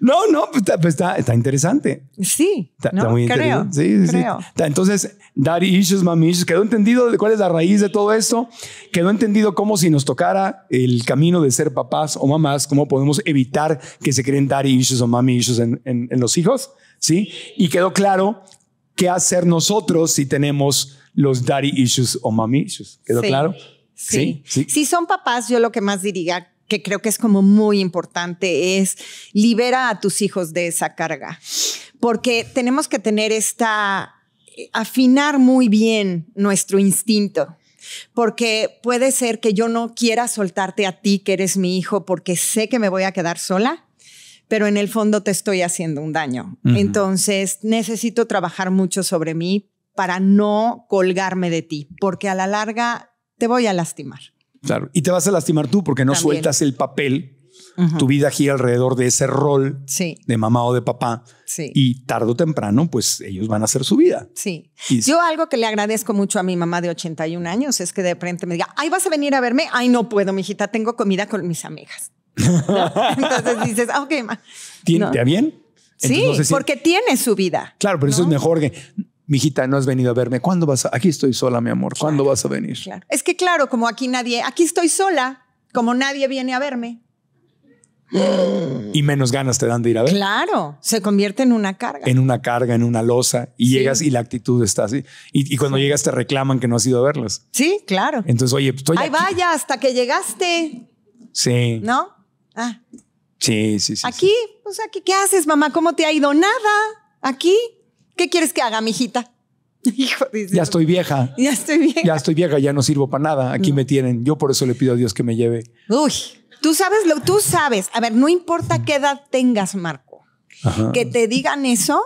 No, no, pues está, pues interesante. Sí, está, muy creo, interesante. Entonces, daddy issues, mami issues, quedó entendido cuál es la raíz de todo esto. Quedó entendido cómo si nos tocara el camino de ser papás o mamás, cómo podemos evitar que se creen daddy issues o mami issues en, los hijos, ¿sí? Y quedó claro qué hacer nosotros si tenemos los daddy issues o Mami issues. ¿Quedó claro? sí. sí.
Si son papás, yo lo que más diría que creo que es como muy importante es libera a tus hijos de esa carga, porque tenemos que tener esta, afinar muy bien nuestro instinto. Porque puede ser que yo no quiera soltarte a ti, que eres mi hijo, porque sé que me voy a quedar sola, pero en el fondo te estoy haciendo un daño. Entonces necesito trabajar mucho sobre mí para no colgarme de ti, porque a la larga te voy a lastimar.
Claro. Y te vas a lastimar tú porque no sueltas el papel. Tu vida gira alrededor de ese rol de mamá o de papá. Sí. Y tarde o temprano, pues ellos van a hacer su vida.
Sí. Yo algo que le agradezco mucho a mi mamá de 81 años es que de repente me diga, ay, vas a venir a verme. Ay, no puedo, mi hijita! tengo comida con mis amigas.
Entonces
dices, ah, ok, ma.
bien? sí, porque
tiene su vida.
Claro, pero eso es mejor que mijita, no has venido a verme. ¿Cuándo vas a? Aquí estoy sola, mi amor. ¿Cuándo vas a venir? Claro.
Es que claro, como aquí nadie, aquí estoy sola, como nadie viene a verme.
Y menos ganas te dan de ir a ver.
Claro, se convierte en una carga. En
una carga, en una losa. Y llegas y la actitud está así. Y, cuando llegas te reclaman que no has ido a verlas. Sí, claro. Entonces, oye, pues, estoy. Ay,
vaya, hasta que llegaste. Sí. ¿No? Ah.
Sí, sí, sí.
Aquí, sea, pues, aquí, ¿qué haces, mamá? ¿Cómo te ha ido? Nada. Aquí. ¿Qué quieres que haga, mijita?
hijita? ya estoy vieja.
Ya estoy vieja. Ya
estoy vieja, ya no sirvo para nada. Aquí me tienen. Yo por eso le pido a Dios que me lleve.
Uy, tú sabes, lo, tú sabes. A ver, no importa qué edad tengas, Marco. Que te digan eso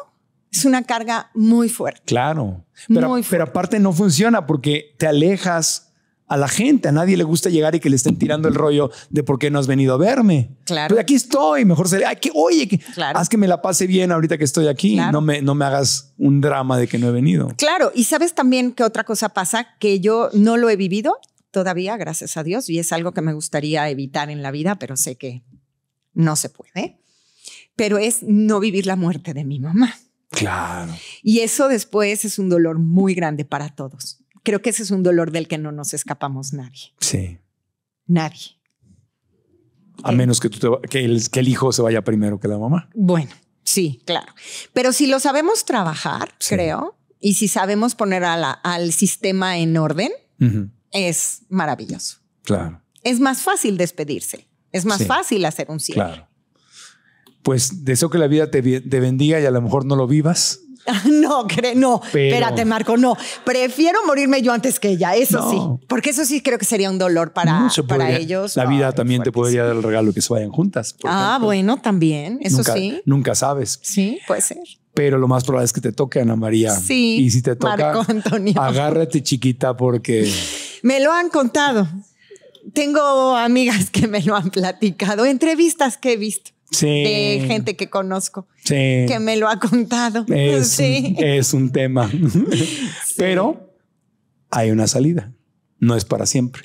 es una carga muy fuerte.
Claro. Pero, pero aparte no funciona porque te alejas a la gente. A nadie le gusta llegar y que le estén tirando el rollo de por qué no has venido a verme.
Claro.
Pues
aquí estoy. Mejor sería que, oye, que, haz que me la pase bien ahorita que estoy aquí. No, me, no me hagas un drama de que no he venido.
Claro. Y sabes también que otra cosa pasa que yo no lo he vivido todavía, gracias a Dios, y es algo que me gustaría evitar en la vida, pero sé que no se puede. Pero es no vivir la muerte de mi mamá. Claro. Y eso después es un dolor muy grande para todos creo que ese es un dolor del que no nos escapamos nadie. Sí. Nadie.
A eh. menos que, tú que, el, hijo se vaya primero que la mamá.
Bueno, sí, claro. Pero si lo sabemos trabajar, creo, y si sabemos poner al sistema en orden, es maravilloso. Claro. Es más fácil despedirse, es más fácil hacer un cierre. Claro.
Pues deseo que la vida te, te bendiga y a lo mejor no lo vivas, no, no, espérate,
Marco, no. Prefiero morirme yo antes que ella, eso sí. Porque eso sí creo que sería un dolor para, para ellos. La
vida también te podría dar el regalo que se vayan juntas.
Ah, bueno, también, eso sí.
Nunca sabes. Sí, puede ser pero lo más probable es que te toque Ana María. Sí. Y si te toca, Marco Antonio. agárrate chiquita porque...
Me lo han contado. Tengo amigas que me lo han platicado, entrevistas que he visto de gente que conozco que me lo ha contado. Es, sí.
es un tema. Pero hay una salida. No es para siempre.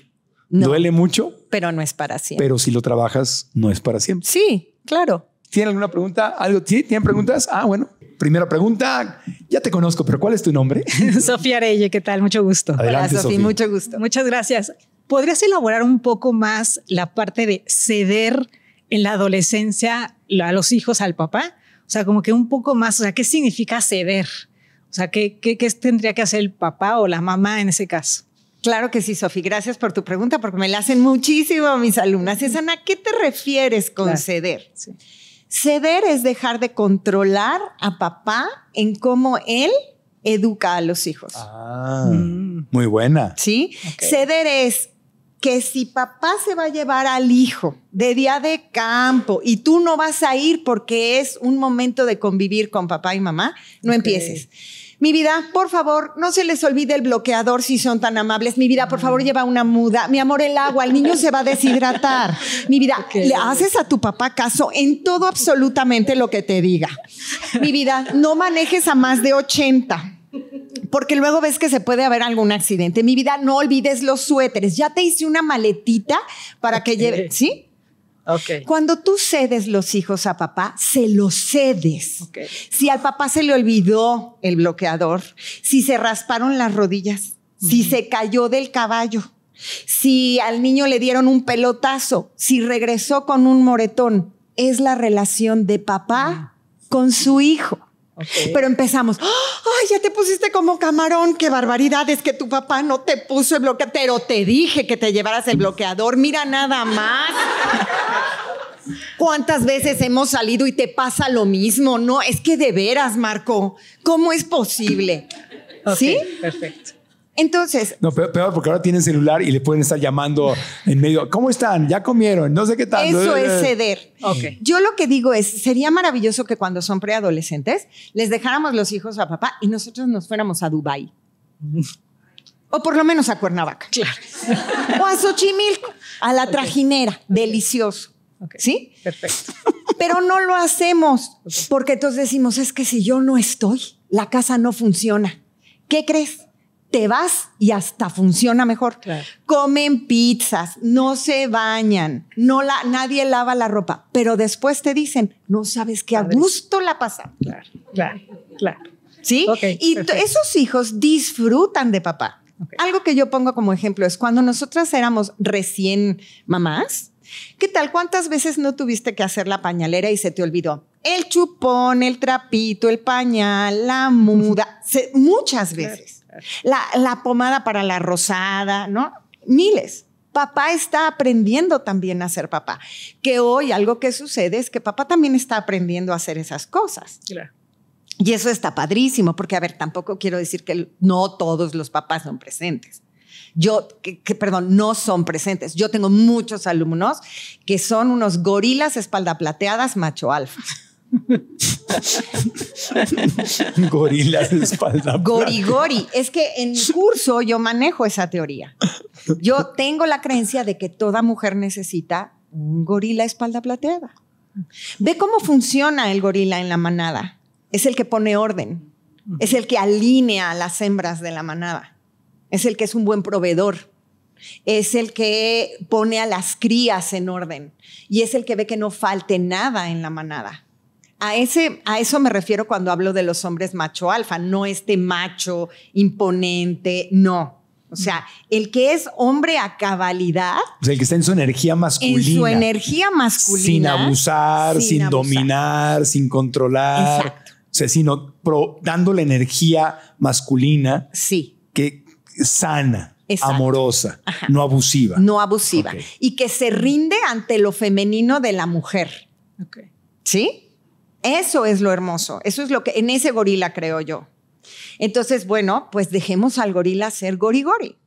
Duele mucho. Pero no es para siempre. Pero si lo trabajas, no es para siempre. Sí, claro. ¿Tienen alguna pregunta? ¿Algo? ¿Tienen preguntas? Ah, bueno. Primera pregunta, ya te conozco, pero ¿cuál es tu nombre?
Sofía Arelle, ¿qué tal?
Mucho gusto. Hola, Sofía, mucho
gusto. Muchas gracias. ¿Podrías elaborar un poco más la parte de ceder en la adolescencia a los hijos, al papá? O sea, como que un poco más, o sea, ¿qué significa ceder? O sea, ¿qué, qué, qué tendría que hacer el papá o la mamá en ese caso? Claro que sí, Sofi. Gracias por tu pregunta, porque me la hacen muchísimo mis alumnas. Es, ¿a ¿qué te refieres con ceder? Ceder es dejar de controlar a papá en cómo él educa a los hijos. Ah,
mm. muy buena.
Sí. Ceder es que si papá se va a llevar al hijo de día de campo y tú no vas a ir porque es un momento de convivir con papá y mamá, no empieces. Mi vida, por favor, no se les olvide el bloqueador si son tan amables. Mi vida, por favor, lleva una muda. Mi amor, el agua, el niño se va a deshidratar. Mi vida, le haces a tu papá caso en todo absolutamente lo que te diga. Mi vida, no manejes a más de 80. Porque luego ves que se puede haber algún accidente. Mi vida, no olvides los suéteres. Ya te hice una maletita para que lleves, lleve, ¿sí? Ok. Cuando tú cedes los hijos a papá, se los cedes. Si al papá se le olvidó el bloqueador, si se rasparon las rodillas, si se cayó del caballo, si al niño le dieron un pelotazo, si regresó con un moretón, es la relación de papá con su hijo. Pero empezamos, ay, ya te pusiste como camarón, qué barbaridad, es que tu papá no te puso el bloqueador, pero te dije que te llevaras el bloqueador, mira nada más. ¿Cuántas veces hemos salido y te pasa lo mismo? No, es que de veras, Marco, ¿cómo es posible? ¿Sí? Perfecto.
Entonces. No, peor, porque ahora tienen celular y le pueden estar llamando en medio. ¿Cómo están? ¿Ya comieron? No sé qué tal. Eso es ceder.
Yo lo que digo es, sería maravilloso que cuando son preadolescentes les dejáramos los hijos a papá y nosotros nos fuéramos a Dubái. O por lo menos a Cuernavaca. Claro. O a Xochimilco, a la trajinera. Delicioso. ¿Sí? Perfecto. Pero no lo hacemos porque entonces decimos, es que si yo no estoy, la casa no funciona. ¿Qué crees? te vas y hasta funciona mejor. Comen pizzas, no se bañan, no la, nadie lava la ropa, pero después te dicen, no sabes qué a gusto la pasa. Claro, claro, claro. ¿Sí? y esos hijos disfrutan de papá. Algo que yo pongo como ejemplo es cuando nosotras éramos recién mamás, ¿qué tal? ¿Cuántas veces no tuviste que hacer la pañalera y se te olvidó? El chupón, el trapito, el pañal, la muda, muchas veces la, pomada para la rosada, ¿no? Miles papá está aprendiendo también a ser papá. Que hoy algo que sucede es que papá también está aprendiendo a hacer esas cosas. Y eso está padrísimo, porque a ver, tampoco quiero decir que no todos los papás son presentes. Yo, perdón, no son presentes. Yo tengo muchos alumnos que son unos gorilas espalda plateadas macho alfa.
Gorilas de espalda. Gori,
gori. Es que en curso yo manejo esa teoría. Yo tengo la creencia de que toda mujer necesita un gorila espalda plateada. Ve cómo funciona el gorila en la manada. Es el que pone orden. Es el que alinea a las hembras de la manada. Es el que es un buen proveedor es el que pone a las crías en orden y es el que ve que no falte nada en la manada. A, ese, a eso me refiero cuando hablo de los hombres macho alfa, no este macho imponente, no. O sea, el que es hombre a cabalidad.
el que está en su energía masculina. En su energía
masculina. Sin abusar, sin,
dominar, sin controlar. O sea, sino dando la energía masculina. Sí. Que sana, amorosa, no abusiva. No
abusiva. Y que se rinde ante lo femenino de la mujer. ¿Sí? Eso es lo hermoso, eso es lo que en ese gorila creo yo. Entonces, bueno, pues dejemos al gorila ser gorigori. gori.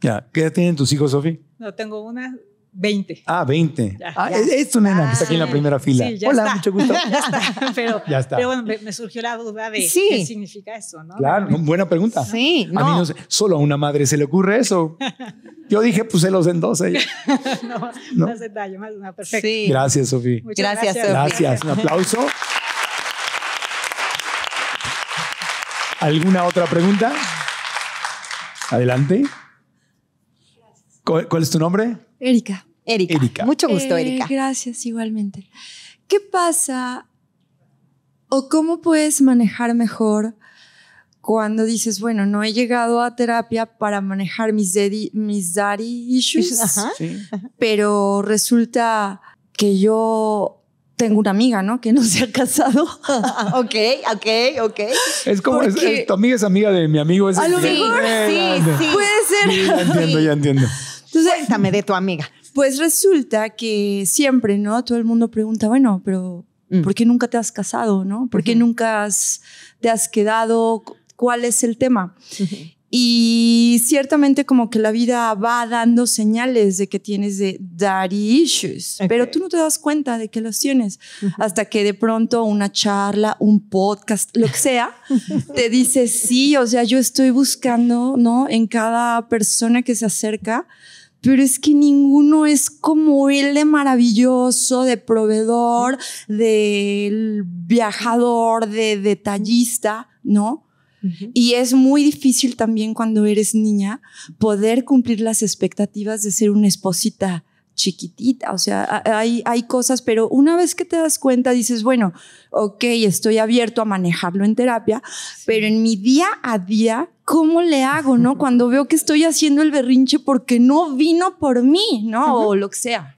Ya, ¿qué tienen tus hijos, Sofi?
No, tengo una 20.
Ah, 20. es ah, ya que está pues, aquí en la ah, primera fila.
Hola, mucho gusto. ya está. Pero, bueno, me, surgió la duda de qué significa eso, ¿no? Claro,
buena pregunta. Sí. A mí no sé, solo a una madre se le ocurre eso. Yo dije, pues se los en no,
no, se daño, más una Gracias, Sofía. Gracias, gracias. gracias. Un aplauso.
¿Alguna otra pregunta? Adelante. ¿Cuál es tu nombre?
Erika. Erika. Mucho gusto, eh, Erika. Gracias, igualmente. ¿Qué pasa o cómo puedes manejar mejor cuando dices, bueno, no he llegado a terapia para manejar mis, daddy, issues, ajá, pero resulta que yo tengo una amiga, ¿no? Que no se ha casado. ok, ok, ok. Es como, es, tu
amiga es amiga de mi amigo. Es a lo mejor, sí, sí, Puede ser. ya entiendo, ya entiendo.
Cuéntame de tu amiga. Pues resulta que siempre, ¿no? Todo el mundo pregunta, bueno, pero mm. ¿por qué nunca te has casado, no? ¿Por qué nunca te has quedado? ¿Cuál es el tema? Y ciertamente como que la vida va dando señales de que tienes de daddy issues, pero tú no te das cuenta de que los tienes hasta que de pronto una charla, un podcast, lo que sea, te dice, sí, o sea, yo estoy buscando, ¿no? En cada persona que se acerca pero es que ninguno es como él de maravilloso, de proveedor, de viajador, de detallista, ¿no? Y es muy difícil también cuando eres niña poder cumplir las expectativas de ser una esposita chiquitita, o sea, hay, hay cosas, pero una vez que te das cuenta dices, bueno, ok, estoy abierto a manejarlo en terapia, pero en mi día a día, ¿cómo le hago, no? Cuando veo que estoy haciendo el berrinche porque no vino por mí, ¿no? O lo que sea.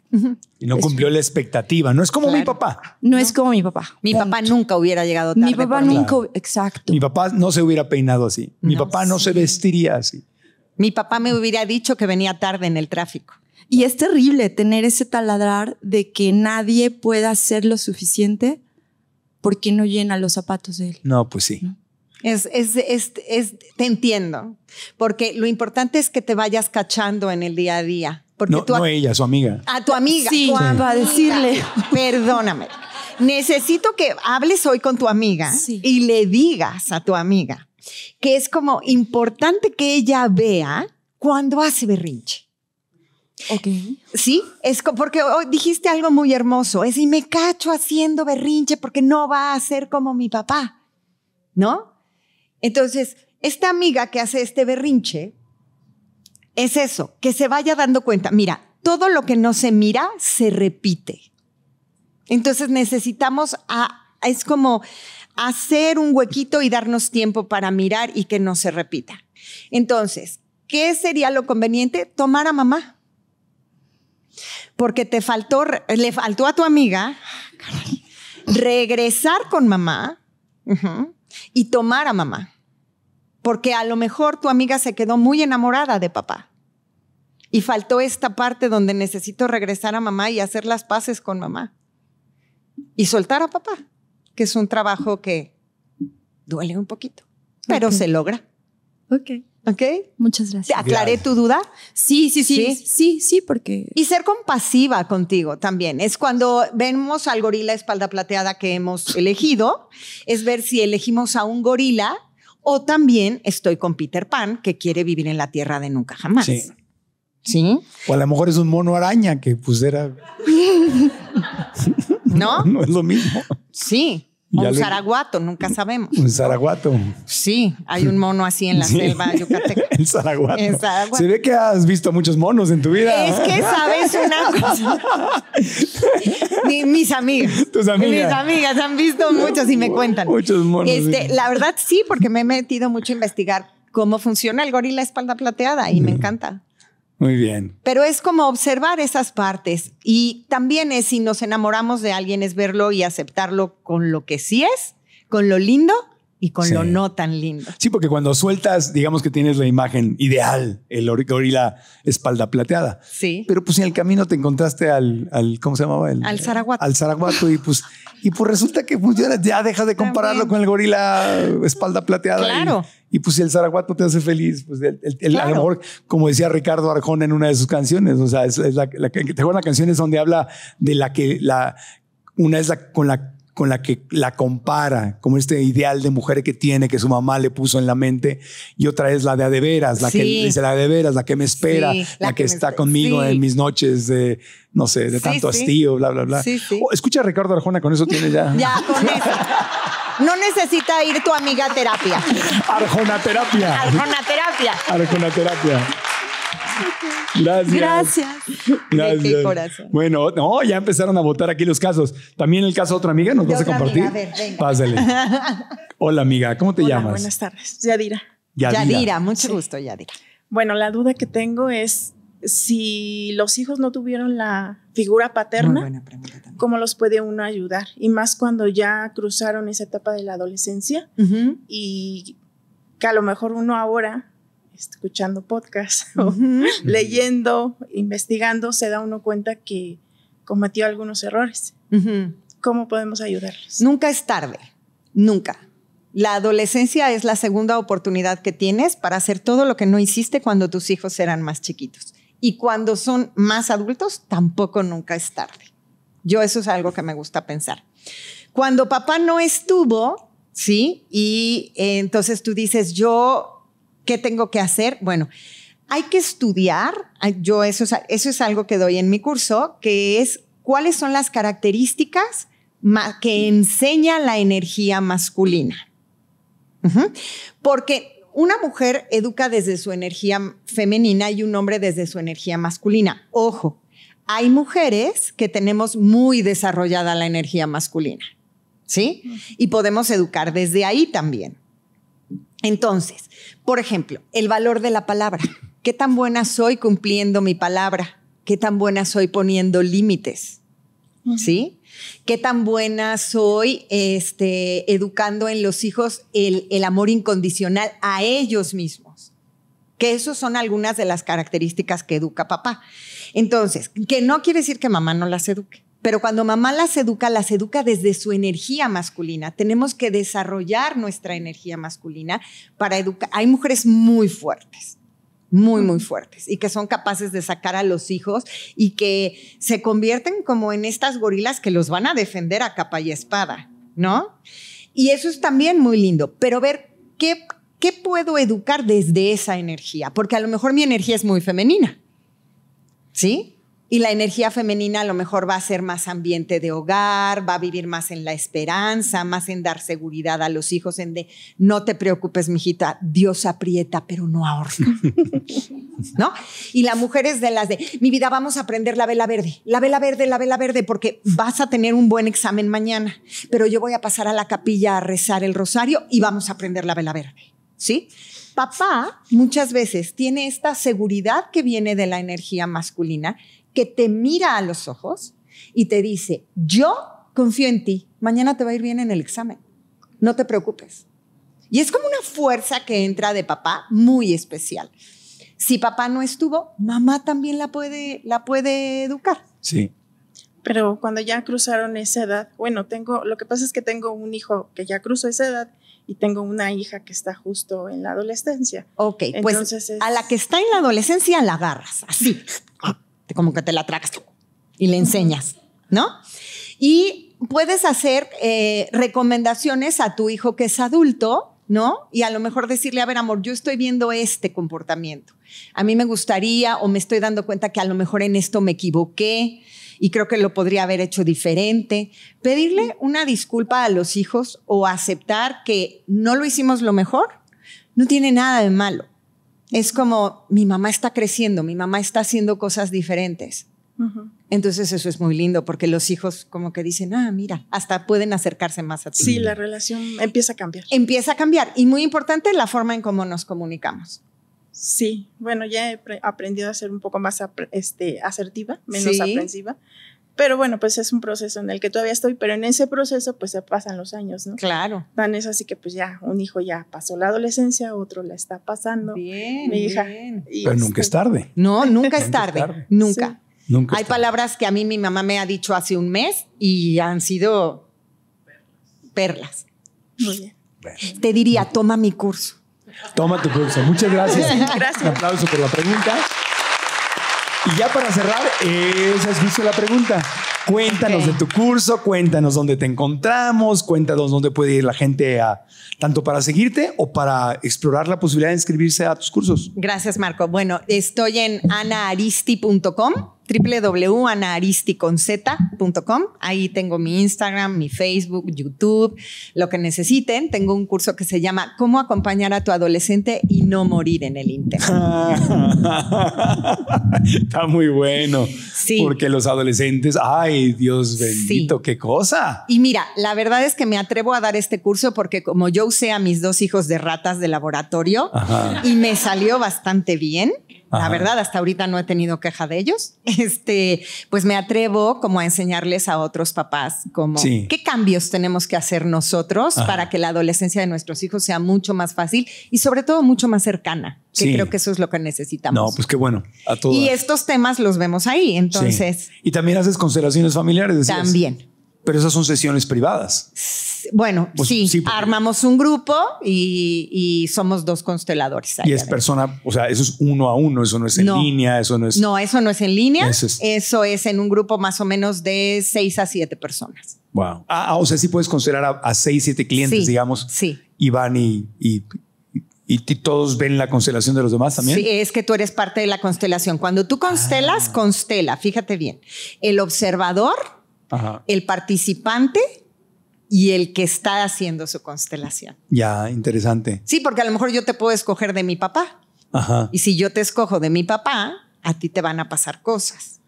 Y no cumplió la expectativa. No es como mi papá.
No, es como mi papá. Mi papá nunca hubiera llegado tarde. Mi papá nunca, exacto.
Mi papá no se hubiera peinado así. Mi papá no se vestiría así. Mi papá me hubiera dicho que venía tarde en el tráfico.
Y es terrible tener ese taladrar de que nadie pueda hacer lo suficiente porque no llena los zapatos de él.
No, pues sí.
Es, es, te entiendo, porque lo importante es que te vayas cachando en el día a día. Porque no, tú
ella, su amiga.
A tu amiga. Sí, va a decirle. Perdóname. Necesito que hables hoy con tu amiga y le digas a tu amiga que es como importante que ella vea cuando hace berrinche. Okay. Sí, es porque dijiste algo muy hermoso, es y me cacho haciendo berrinche porque no va a ser como mi papá, ¿no? Entonces, esta amiga que hace este berrinche es eso, que se vaya dando cuenta, mira, todo lo que no se mira se repite. Entonces necesitamos, es como hacer un huequito y darnos tiempo para mirar y que no se repita. Entonces, ¿qué sería lo conveniente? Tomar a mamá porque te faltó, le faltó a tu amiga regresar con mamá y tomar a mamá, porque a lo mejor tu amiga se quedó muy enamorada de papá. Y faltó esta parte donde necesito regresar a mamá y hacer las paces con mamá. Y soltar a papá, que es un trabajo que duele un poquito, pero se logra. Ok. ¿Ok? Muchas gracias. ¿Te aclaré tu duda? Sí, sí, sí, sí,
sí, sí, porque...
Y ser compasiva contigo también. Es cuando vemos al gorila espalda plateada que hemos elegido, es ver si elegimos a un gorila o también estoy con Peter Pan, que quiere vivir en la tierra de nunca jamás. Sí.
¿Sí? O a lo mejor es un mono araña que pues era...
¿No? No es lo mismo. Sí un zaraguato, nunca sabemos.
Un zaraguato.
Sí, hay un mono así en la selva yucateca.
El zaraguato. El Se ve que has visto muchos monos en tu vida. Es que sabes una
cosa. mis amigas. Tus amigas. Mis amigas han visto muchos y me cuentan. Muchos monos. Este, La verdad sí, porque me he metido mucho a investigar cómo funciona el gorila espalda plateada y me mm. encanta. Muy bien. Pero es como observar esas partes y también es si nos enamoramos de alguien es verlo y aceptarlo con lo que sí es, con lo lindo
y con lo no tan lindo. Sí, porque cuando sueltas, digamos que tienes la imagen ideal, el gorila espalda plateada. Sí. Pero pues en el camino te encontraste al, al ¿cómo se llamaba? al Zaraguato. Al Zaraguato y pues, y pues resulta que funciona ya, dejas de compararlo con el gorila espalda plateada. Claro. Y, pues si el Zaraguato te hace feliz, pues el, a lo mejor, como decía Ricardo Arjona en una de sus canciones, o sea, es, la, que ¿te acuerdas la canción es donde habla de la que, la, una es la con la con la que la compara, como este ideal de mujer que tiene, que su mamá le puso en la mente, y otra es la de a de veras, la que dice la de veras, la que me espera, la, que, está conmigo en mis noches de, no sé, de tanto hastío, bla, bla, bla. Oh, escucha Ricardo Arjona, con eso tiene ya. ya, con eso.
No necesita ir tu amiga a terapia.
Arjona terapia. Arjona terapia. Arjona terapia. Gracias. Gracias. corazón. Bueno, no, ya empezaron a votar aquí los casos. También el caso de otra amiga, ¿nos vamos a compartir? a ver, Pásale. Hola, amiga, ¿cómo te Hola, llamas? Buenas
tardes, Yadira. Yadira, mucho gusto, Yadira. Bueno, la duda que tengo es si los hijos no tuvieron la figura paterna, ¿cómo los puede uno ayudar? Y más cuando ya cruzaron esa etapa de la adolescencia y que a lo mejor uno ahora escuchando podcasts leyendo, investigando, se da uno cuenta que cometió algunos errores.
¿Cómo podemos ayudarlos? Nunca es tarde, nunca. La adolescencia es la segunda oportunidad que tienes para hacer todo lo que no hiciste cuando tus hijos eran más chiquitos. Y cuando son más adultos, tampoco nunca es tarde. Yo eso es algo que me gusta pensar. Cuando papá no estuvo, ¿sí? Y entonces tú dices, yo ¿Qué tengo que hacer? Bueno, hay que estudiar, yo eso es, eso es algo que doy en mi curso, que es cuáles son las características que enseña la energía masculina. Porque una mujer educa desde su energía femenina y un hombre desde su energía masculina. Ojo, hay mujeres que tenemos muy desarrollada la energía masculina, ¿sí? Y podemos educar desde ahí también. Entonces, por ejemplo, el valor de la palabra. ¿Qué tan buena soy cumpliendo mi palabra? ¿Qué tan buena soy poniendo límites? ¿Sí? ¿Qué tan buena soy este, educando en los hijos el, el amor incondicional a ellos mismos? Que esas son algunas de las características que educa papá. Entonces, que no quiere decir que mamá no las eduque pero cuando mamá las educa, las educa desde su energía masculina. Tenemos que desarrollar nuestra energía masculina para educar. Hay mujeres muy fuertes, muy, muy fuertes y que son capaces de sacar a los hijos y que se convierten como en estas gorilas que los van a defender a capa y espada, ¿no? Y eso es también muy lindo, pero ver qué, qué puedo educar desde esa energía, porque a lo mejor mi energía es muy femenina, ¿sí? Y la energía femenina a lo mejor va a ser más ambiente de hogar, va a vivir más en la esperanza, más en dar seguridad a los hijos, en de no te preocupes, mijita, Dios aprieta, pero no ahorca. ¿No? Y las mujeres de las de mi vida, vamos a aprender la vela verde, la vela verde, la vela verde, porque vas a tener un buen examen mañana, pero yo voy a pasar a la capilla a rezar el rosario y vamos a aprender la vela verde. ¿Sí? Papá muchas veces tiene esta seguridad que viene de la energía masculina que te mira a los ojos y te dice, yo confío en ti, mañana te va a ir bien en el examen, no te preocupes. Y es como una fuerza que entra de papá muy especial. Si papá no estuvo, mamá también la puede, la puede educar. Sí. Pero cuando ya cruzaron esa
edad, bueno, tengo, lo que pasa es que tengo un hijo que ya cruzó esa edad y tengo una hija que está justo en la adolescencia.
Ok, pues a la que está en la adolescencia la agarras, así como que te la tragas y le enseñas, ¿no? Y puedes hacer eh, recomendaciones a tu hijo que es adulto, ¿no? Y a lo mejor decirle, a ver, amor, yo estoy viendo este comportamiento. A mí me gustaría o me estoy dando cuenta que a lo mejor en esto me equivoqué y creo que lo podría haber hecho diferente. Pedirle una disculpa a los hijos o aceptar que no lo hicimos lo mejor no tiene nada de malo. Es como, mi mamá está creciendo, mi mamá está haciendo cosas diferentes. Entonces eso es muy lindo porque los hijos como que dicen, ah, mira, hasta pueden acercarse más a ti. Sí, la relación empieza a cambiar. Empieza a cambiar y muy importante la forma en cómo nos comunicamos.
Sí, bueno, ya he aprendido a ser un poco más este, asertiva, menos aprensiva, pero bueno, pues es un proceso en el que todavía estoy, pero en ese proceso pues se pasan los años, ¿no? Claro. Tan es así que pues ya, un hijo ya pasó
la adolescencia, otro la está pasando. Bien,
pero nunca es tarde. No, nunca es tarde,
nunca. Hay palabras que a mí mi mamá me ha dicho hace un mes y han sido perlas. Muy bien. Te diría, toma mi
curso. Toma tu curso. Muchas gracias. gracias. Un aplauso por la pregunta. Y ya para cerrar, esa es justo la pregunta. Cuéntanos de tu curso, cuéntanos dónde te encontramos, cuéntanos dónde puede ir la gente a, tanto para seguirte o para explorar la posibilidad de inscribirse a tus cursos.
Gracias, Marco. Bueno, estoy en anaaristi.com www.anaristiconzeta.com. Ahí tengo mi Instagram, mi Facebook, YouTube, lo que necesiten. Tengo un curso que se llama Cómo acompañar a tu adolescente y no morir en el intento.
Está muy bueno. Sí. Porque los adolescentes, ay, Dios bendito, qué cosa.
Y mira, la verdad es que me atrevo a dar este curso porque como yo usé a mis dos hijos de ratas de laboratorio y me salió bastante bien. La verdad, hasta ahorita no he tenido queja de ellos. Este, pues me atrevo como a enseñarles a otros papás como qué cambios tenemos que hacer nosotros para que la adolescencia de nuestros hijos sea mucho más fácil y sobre todo mucho más cercana, que sí. creo que eso es lo que necesitamos.
No, pues qué bueno. A Y
estos temas los vemos ahí, entonces.
Y también haces constelaciones familiares. También. Pero esas son sesiones privadas. Sí
bueno, pues sí, armamos un grupo y, somos dos consteladores. y es
persona, o sea, eso es uno a uno, eso no es en línea, eso no es... No,
eso no es en línea, eso es, en un grupo más o menos de seis a siete personas.
Wow. Ah, ah, o sea, sí puedes constelar a, seis, siete clientes, digamos. Sí. Y van y, y, todos ven la constelación de los demás también. Sí,
es que tú eres parte de la constelación. Cuando tú constelas, ah. constela, fíjate bien. El observador, el participante y el que está haciendo su constelación.
Ya, interesante. Sí,
porque a lo mejor yo te puedo escoger de mi papá. Ajá. Y si yo te escojo de mi papá, a ti te van a pasar cosas.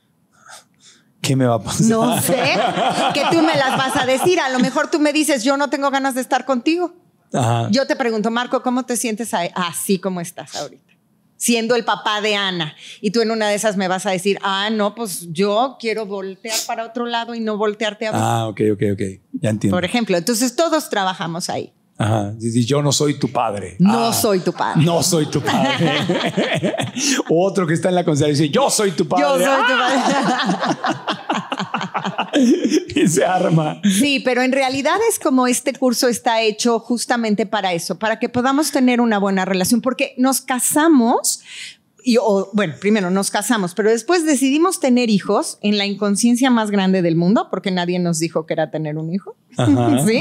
¿Qué me va a pasar? No sé, que tú me las vas a decir. A lo
mejor tú me dices, yo no tengo ganas de estar contigo. Ajá. Yo te pregunto, Marco, ¿cómo te sientes así como estás ahorita? siendo el papá de Ana. Y tú en una de esas me vas a decir, ah, no, pues yo quiero voltear para otro lado y no voltearte a... Ah,
ok, ok, ok. Ya entiendo. Por
ejemplo, entonces todos trabajamos ahí.
Ajá. Yo no ah, soy tu padre.
No soy tu padre.
No soy tu padre. Otro que está en la y dice, yo soy tu padre. Yo soy tu ah. padre. y se arma.
Sí, pero en realidad es como este curso está hecho justamente para eso, para que podamos tener una buena relación, porque nos casamos y, o, bueno, primero nos casamos, pero después decidimos tener hijos en la inconsciencia más grande del mundo, porque nadie nos dijo que era tener un hijo. ¿Sí?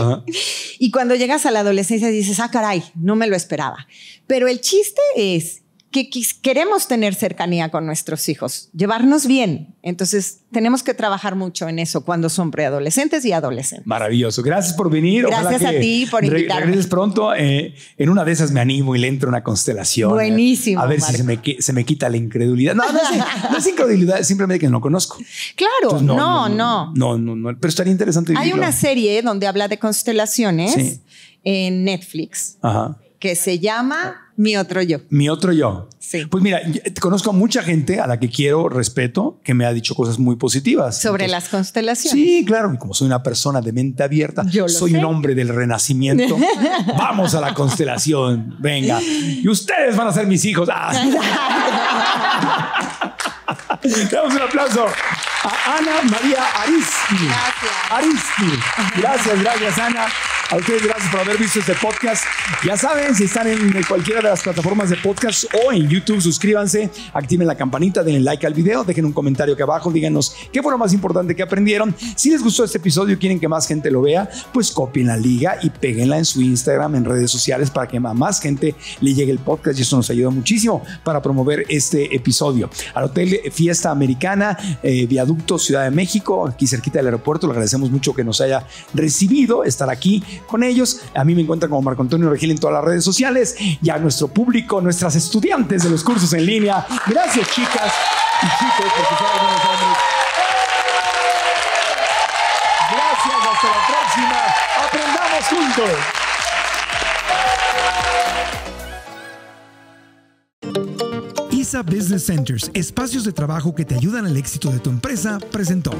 Y cuando llegas a la adolescencia dices, ah, caray, no me lo esperaba. Pero el chiste es que queremos tener cercanía con nuestros hijos, llevarnos bien. Entonces, tenemos que trabajar mucho en eso cuando son preadolescentes y
adolescentes. Maravilloso. Gracias por venir. Gracias a ti por invitarme. Regreses pronto. Eh, en una de esas me animo y le entro una constelación. Buenísimo. a ver si se me, se me, quita la incredulidad. No, no es, no es incredulidad, simplemente que no conozco. Claro, no no, no no no, Pero estaría interesante. Hay una
serie donde habla de constelaciones en Netflix que se llama mi otro yo.
Mi otro yo. Sí. Pues mira, eh, conozco a mucha gente a la que quiero, respeto, que me ha dicho cosas muy positivas. Sobre las
constelaciones.
Sí, claro. Y como soy una persona de mente abierta, yo soy un hombre del renacimiento. Vamos a la constelación. Venga. Y ustedes van a ser mis hijos. Ah. Damos un aplauso a Ana María Aristi. Gracias. Aristi. Gracias, gracias, Ana. A ustedes gracias por haber visto este podcast. Ya saben, si están en cualquiera de las plataformas de podcast o en YouTube, suscríbanse, activen la campanita, denle like al video, dejen un comentario aquí abajo, díganos qué fue lo más importante que aprendieron. Si les gustó este episodio y quieren que más gente lo vea, pues copien la liga y peguenla en su Instagram, en redes sociales para que a más gente le llegue el podcast y eso nos ayuda muchísimo para promover este episodio. Al Hotel Fiesta Americana, eh, Viaducto Ciudad de México, aquí cerquita del aeropuerto, le agradecemos mucho que nos haya recibido, estar aquí con ellos. A mí me encuentran como Marco Antonio Regil en todas las redes sociales y a nuestro público, nuestras estudiantes de los cursos en línea. Gracias, chicas y chicos, por sus hombres. Gracias, hasta la próxima. Aprendamos juntos. ISA Business Centers, espacios de trabajo que te ayudan al éxito de tu empresa, presentó.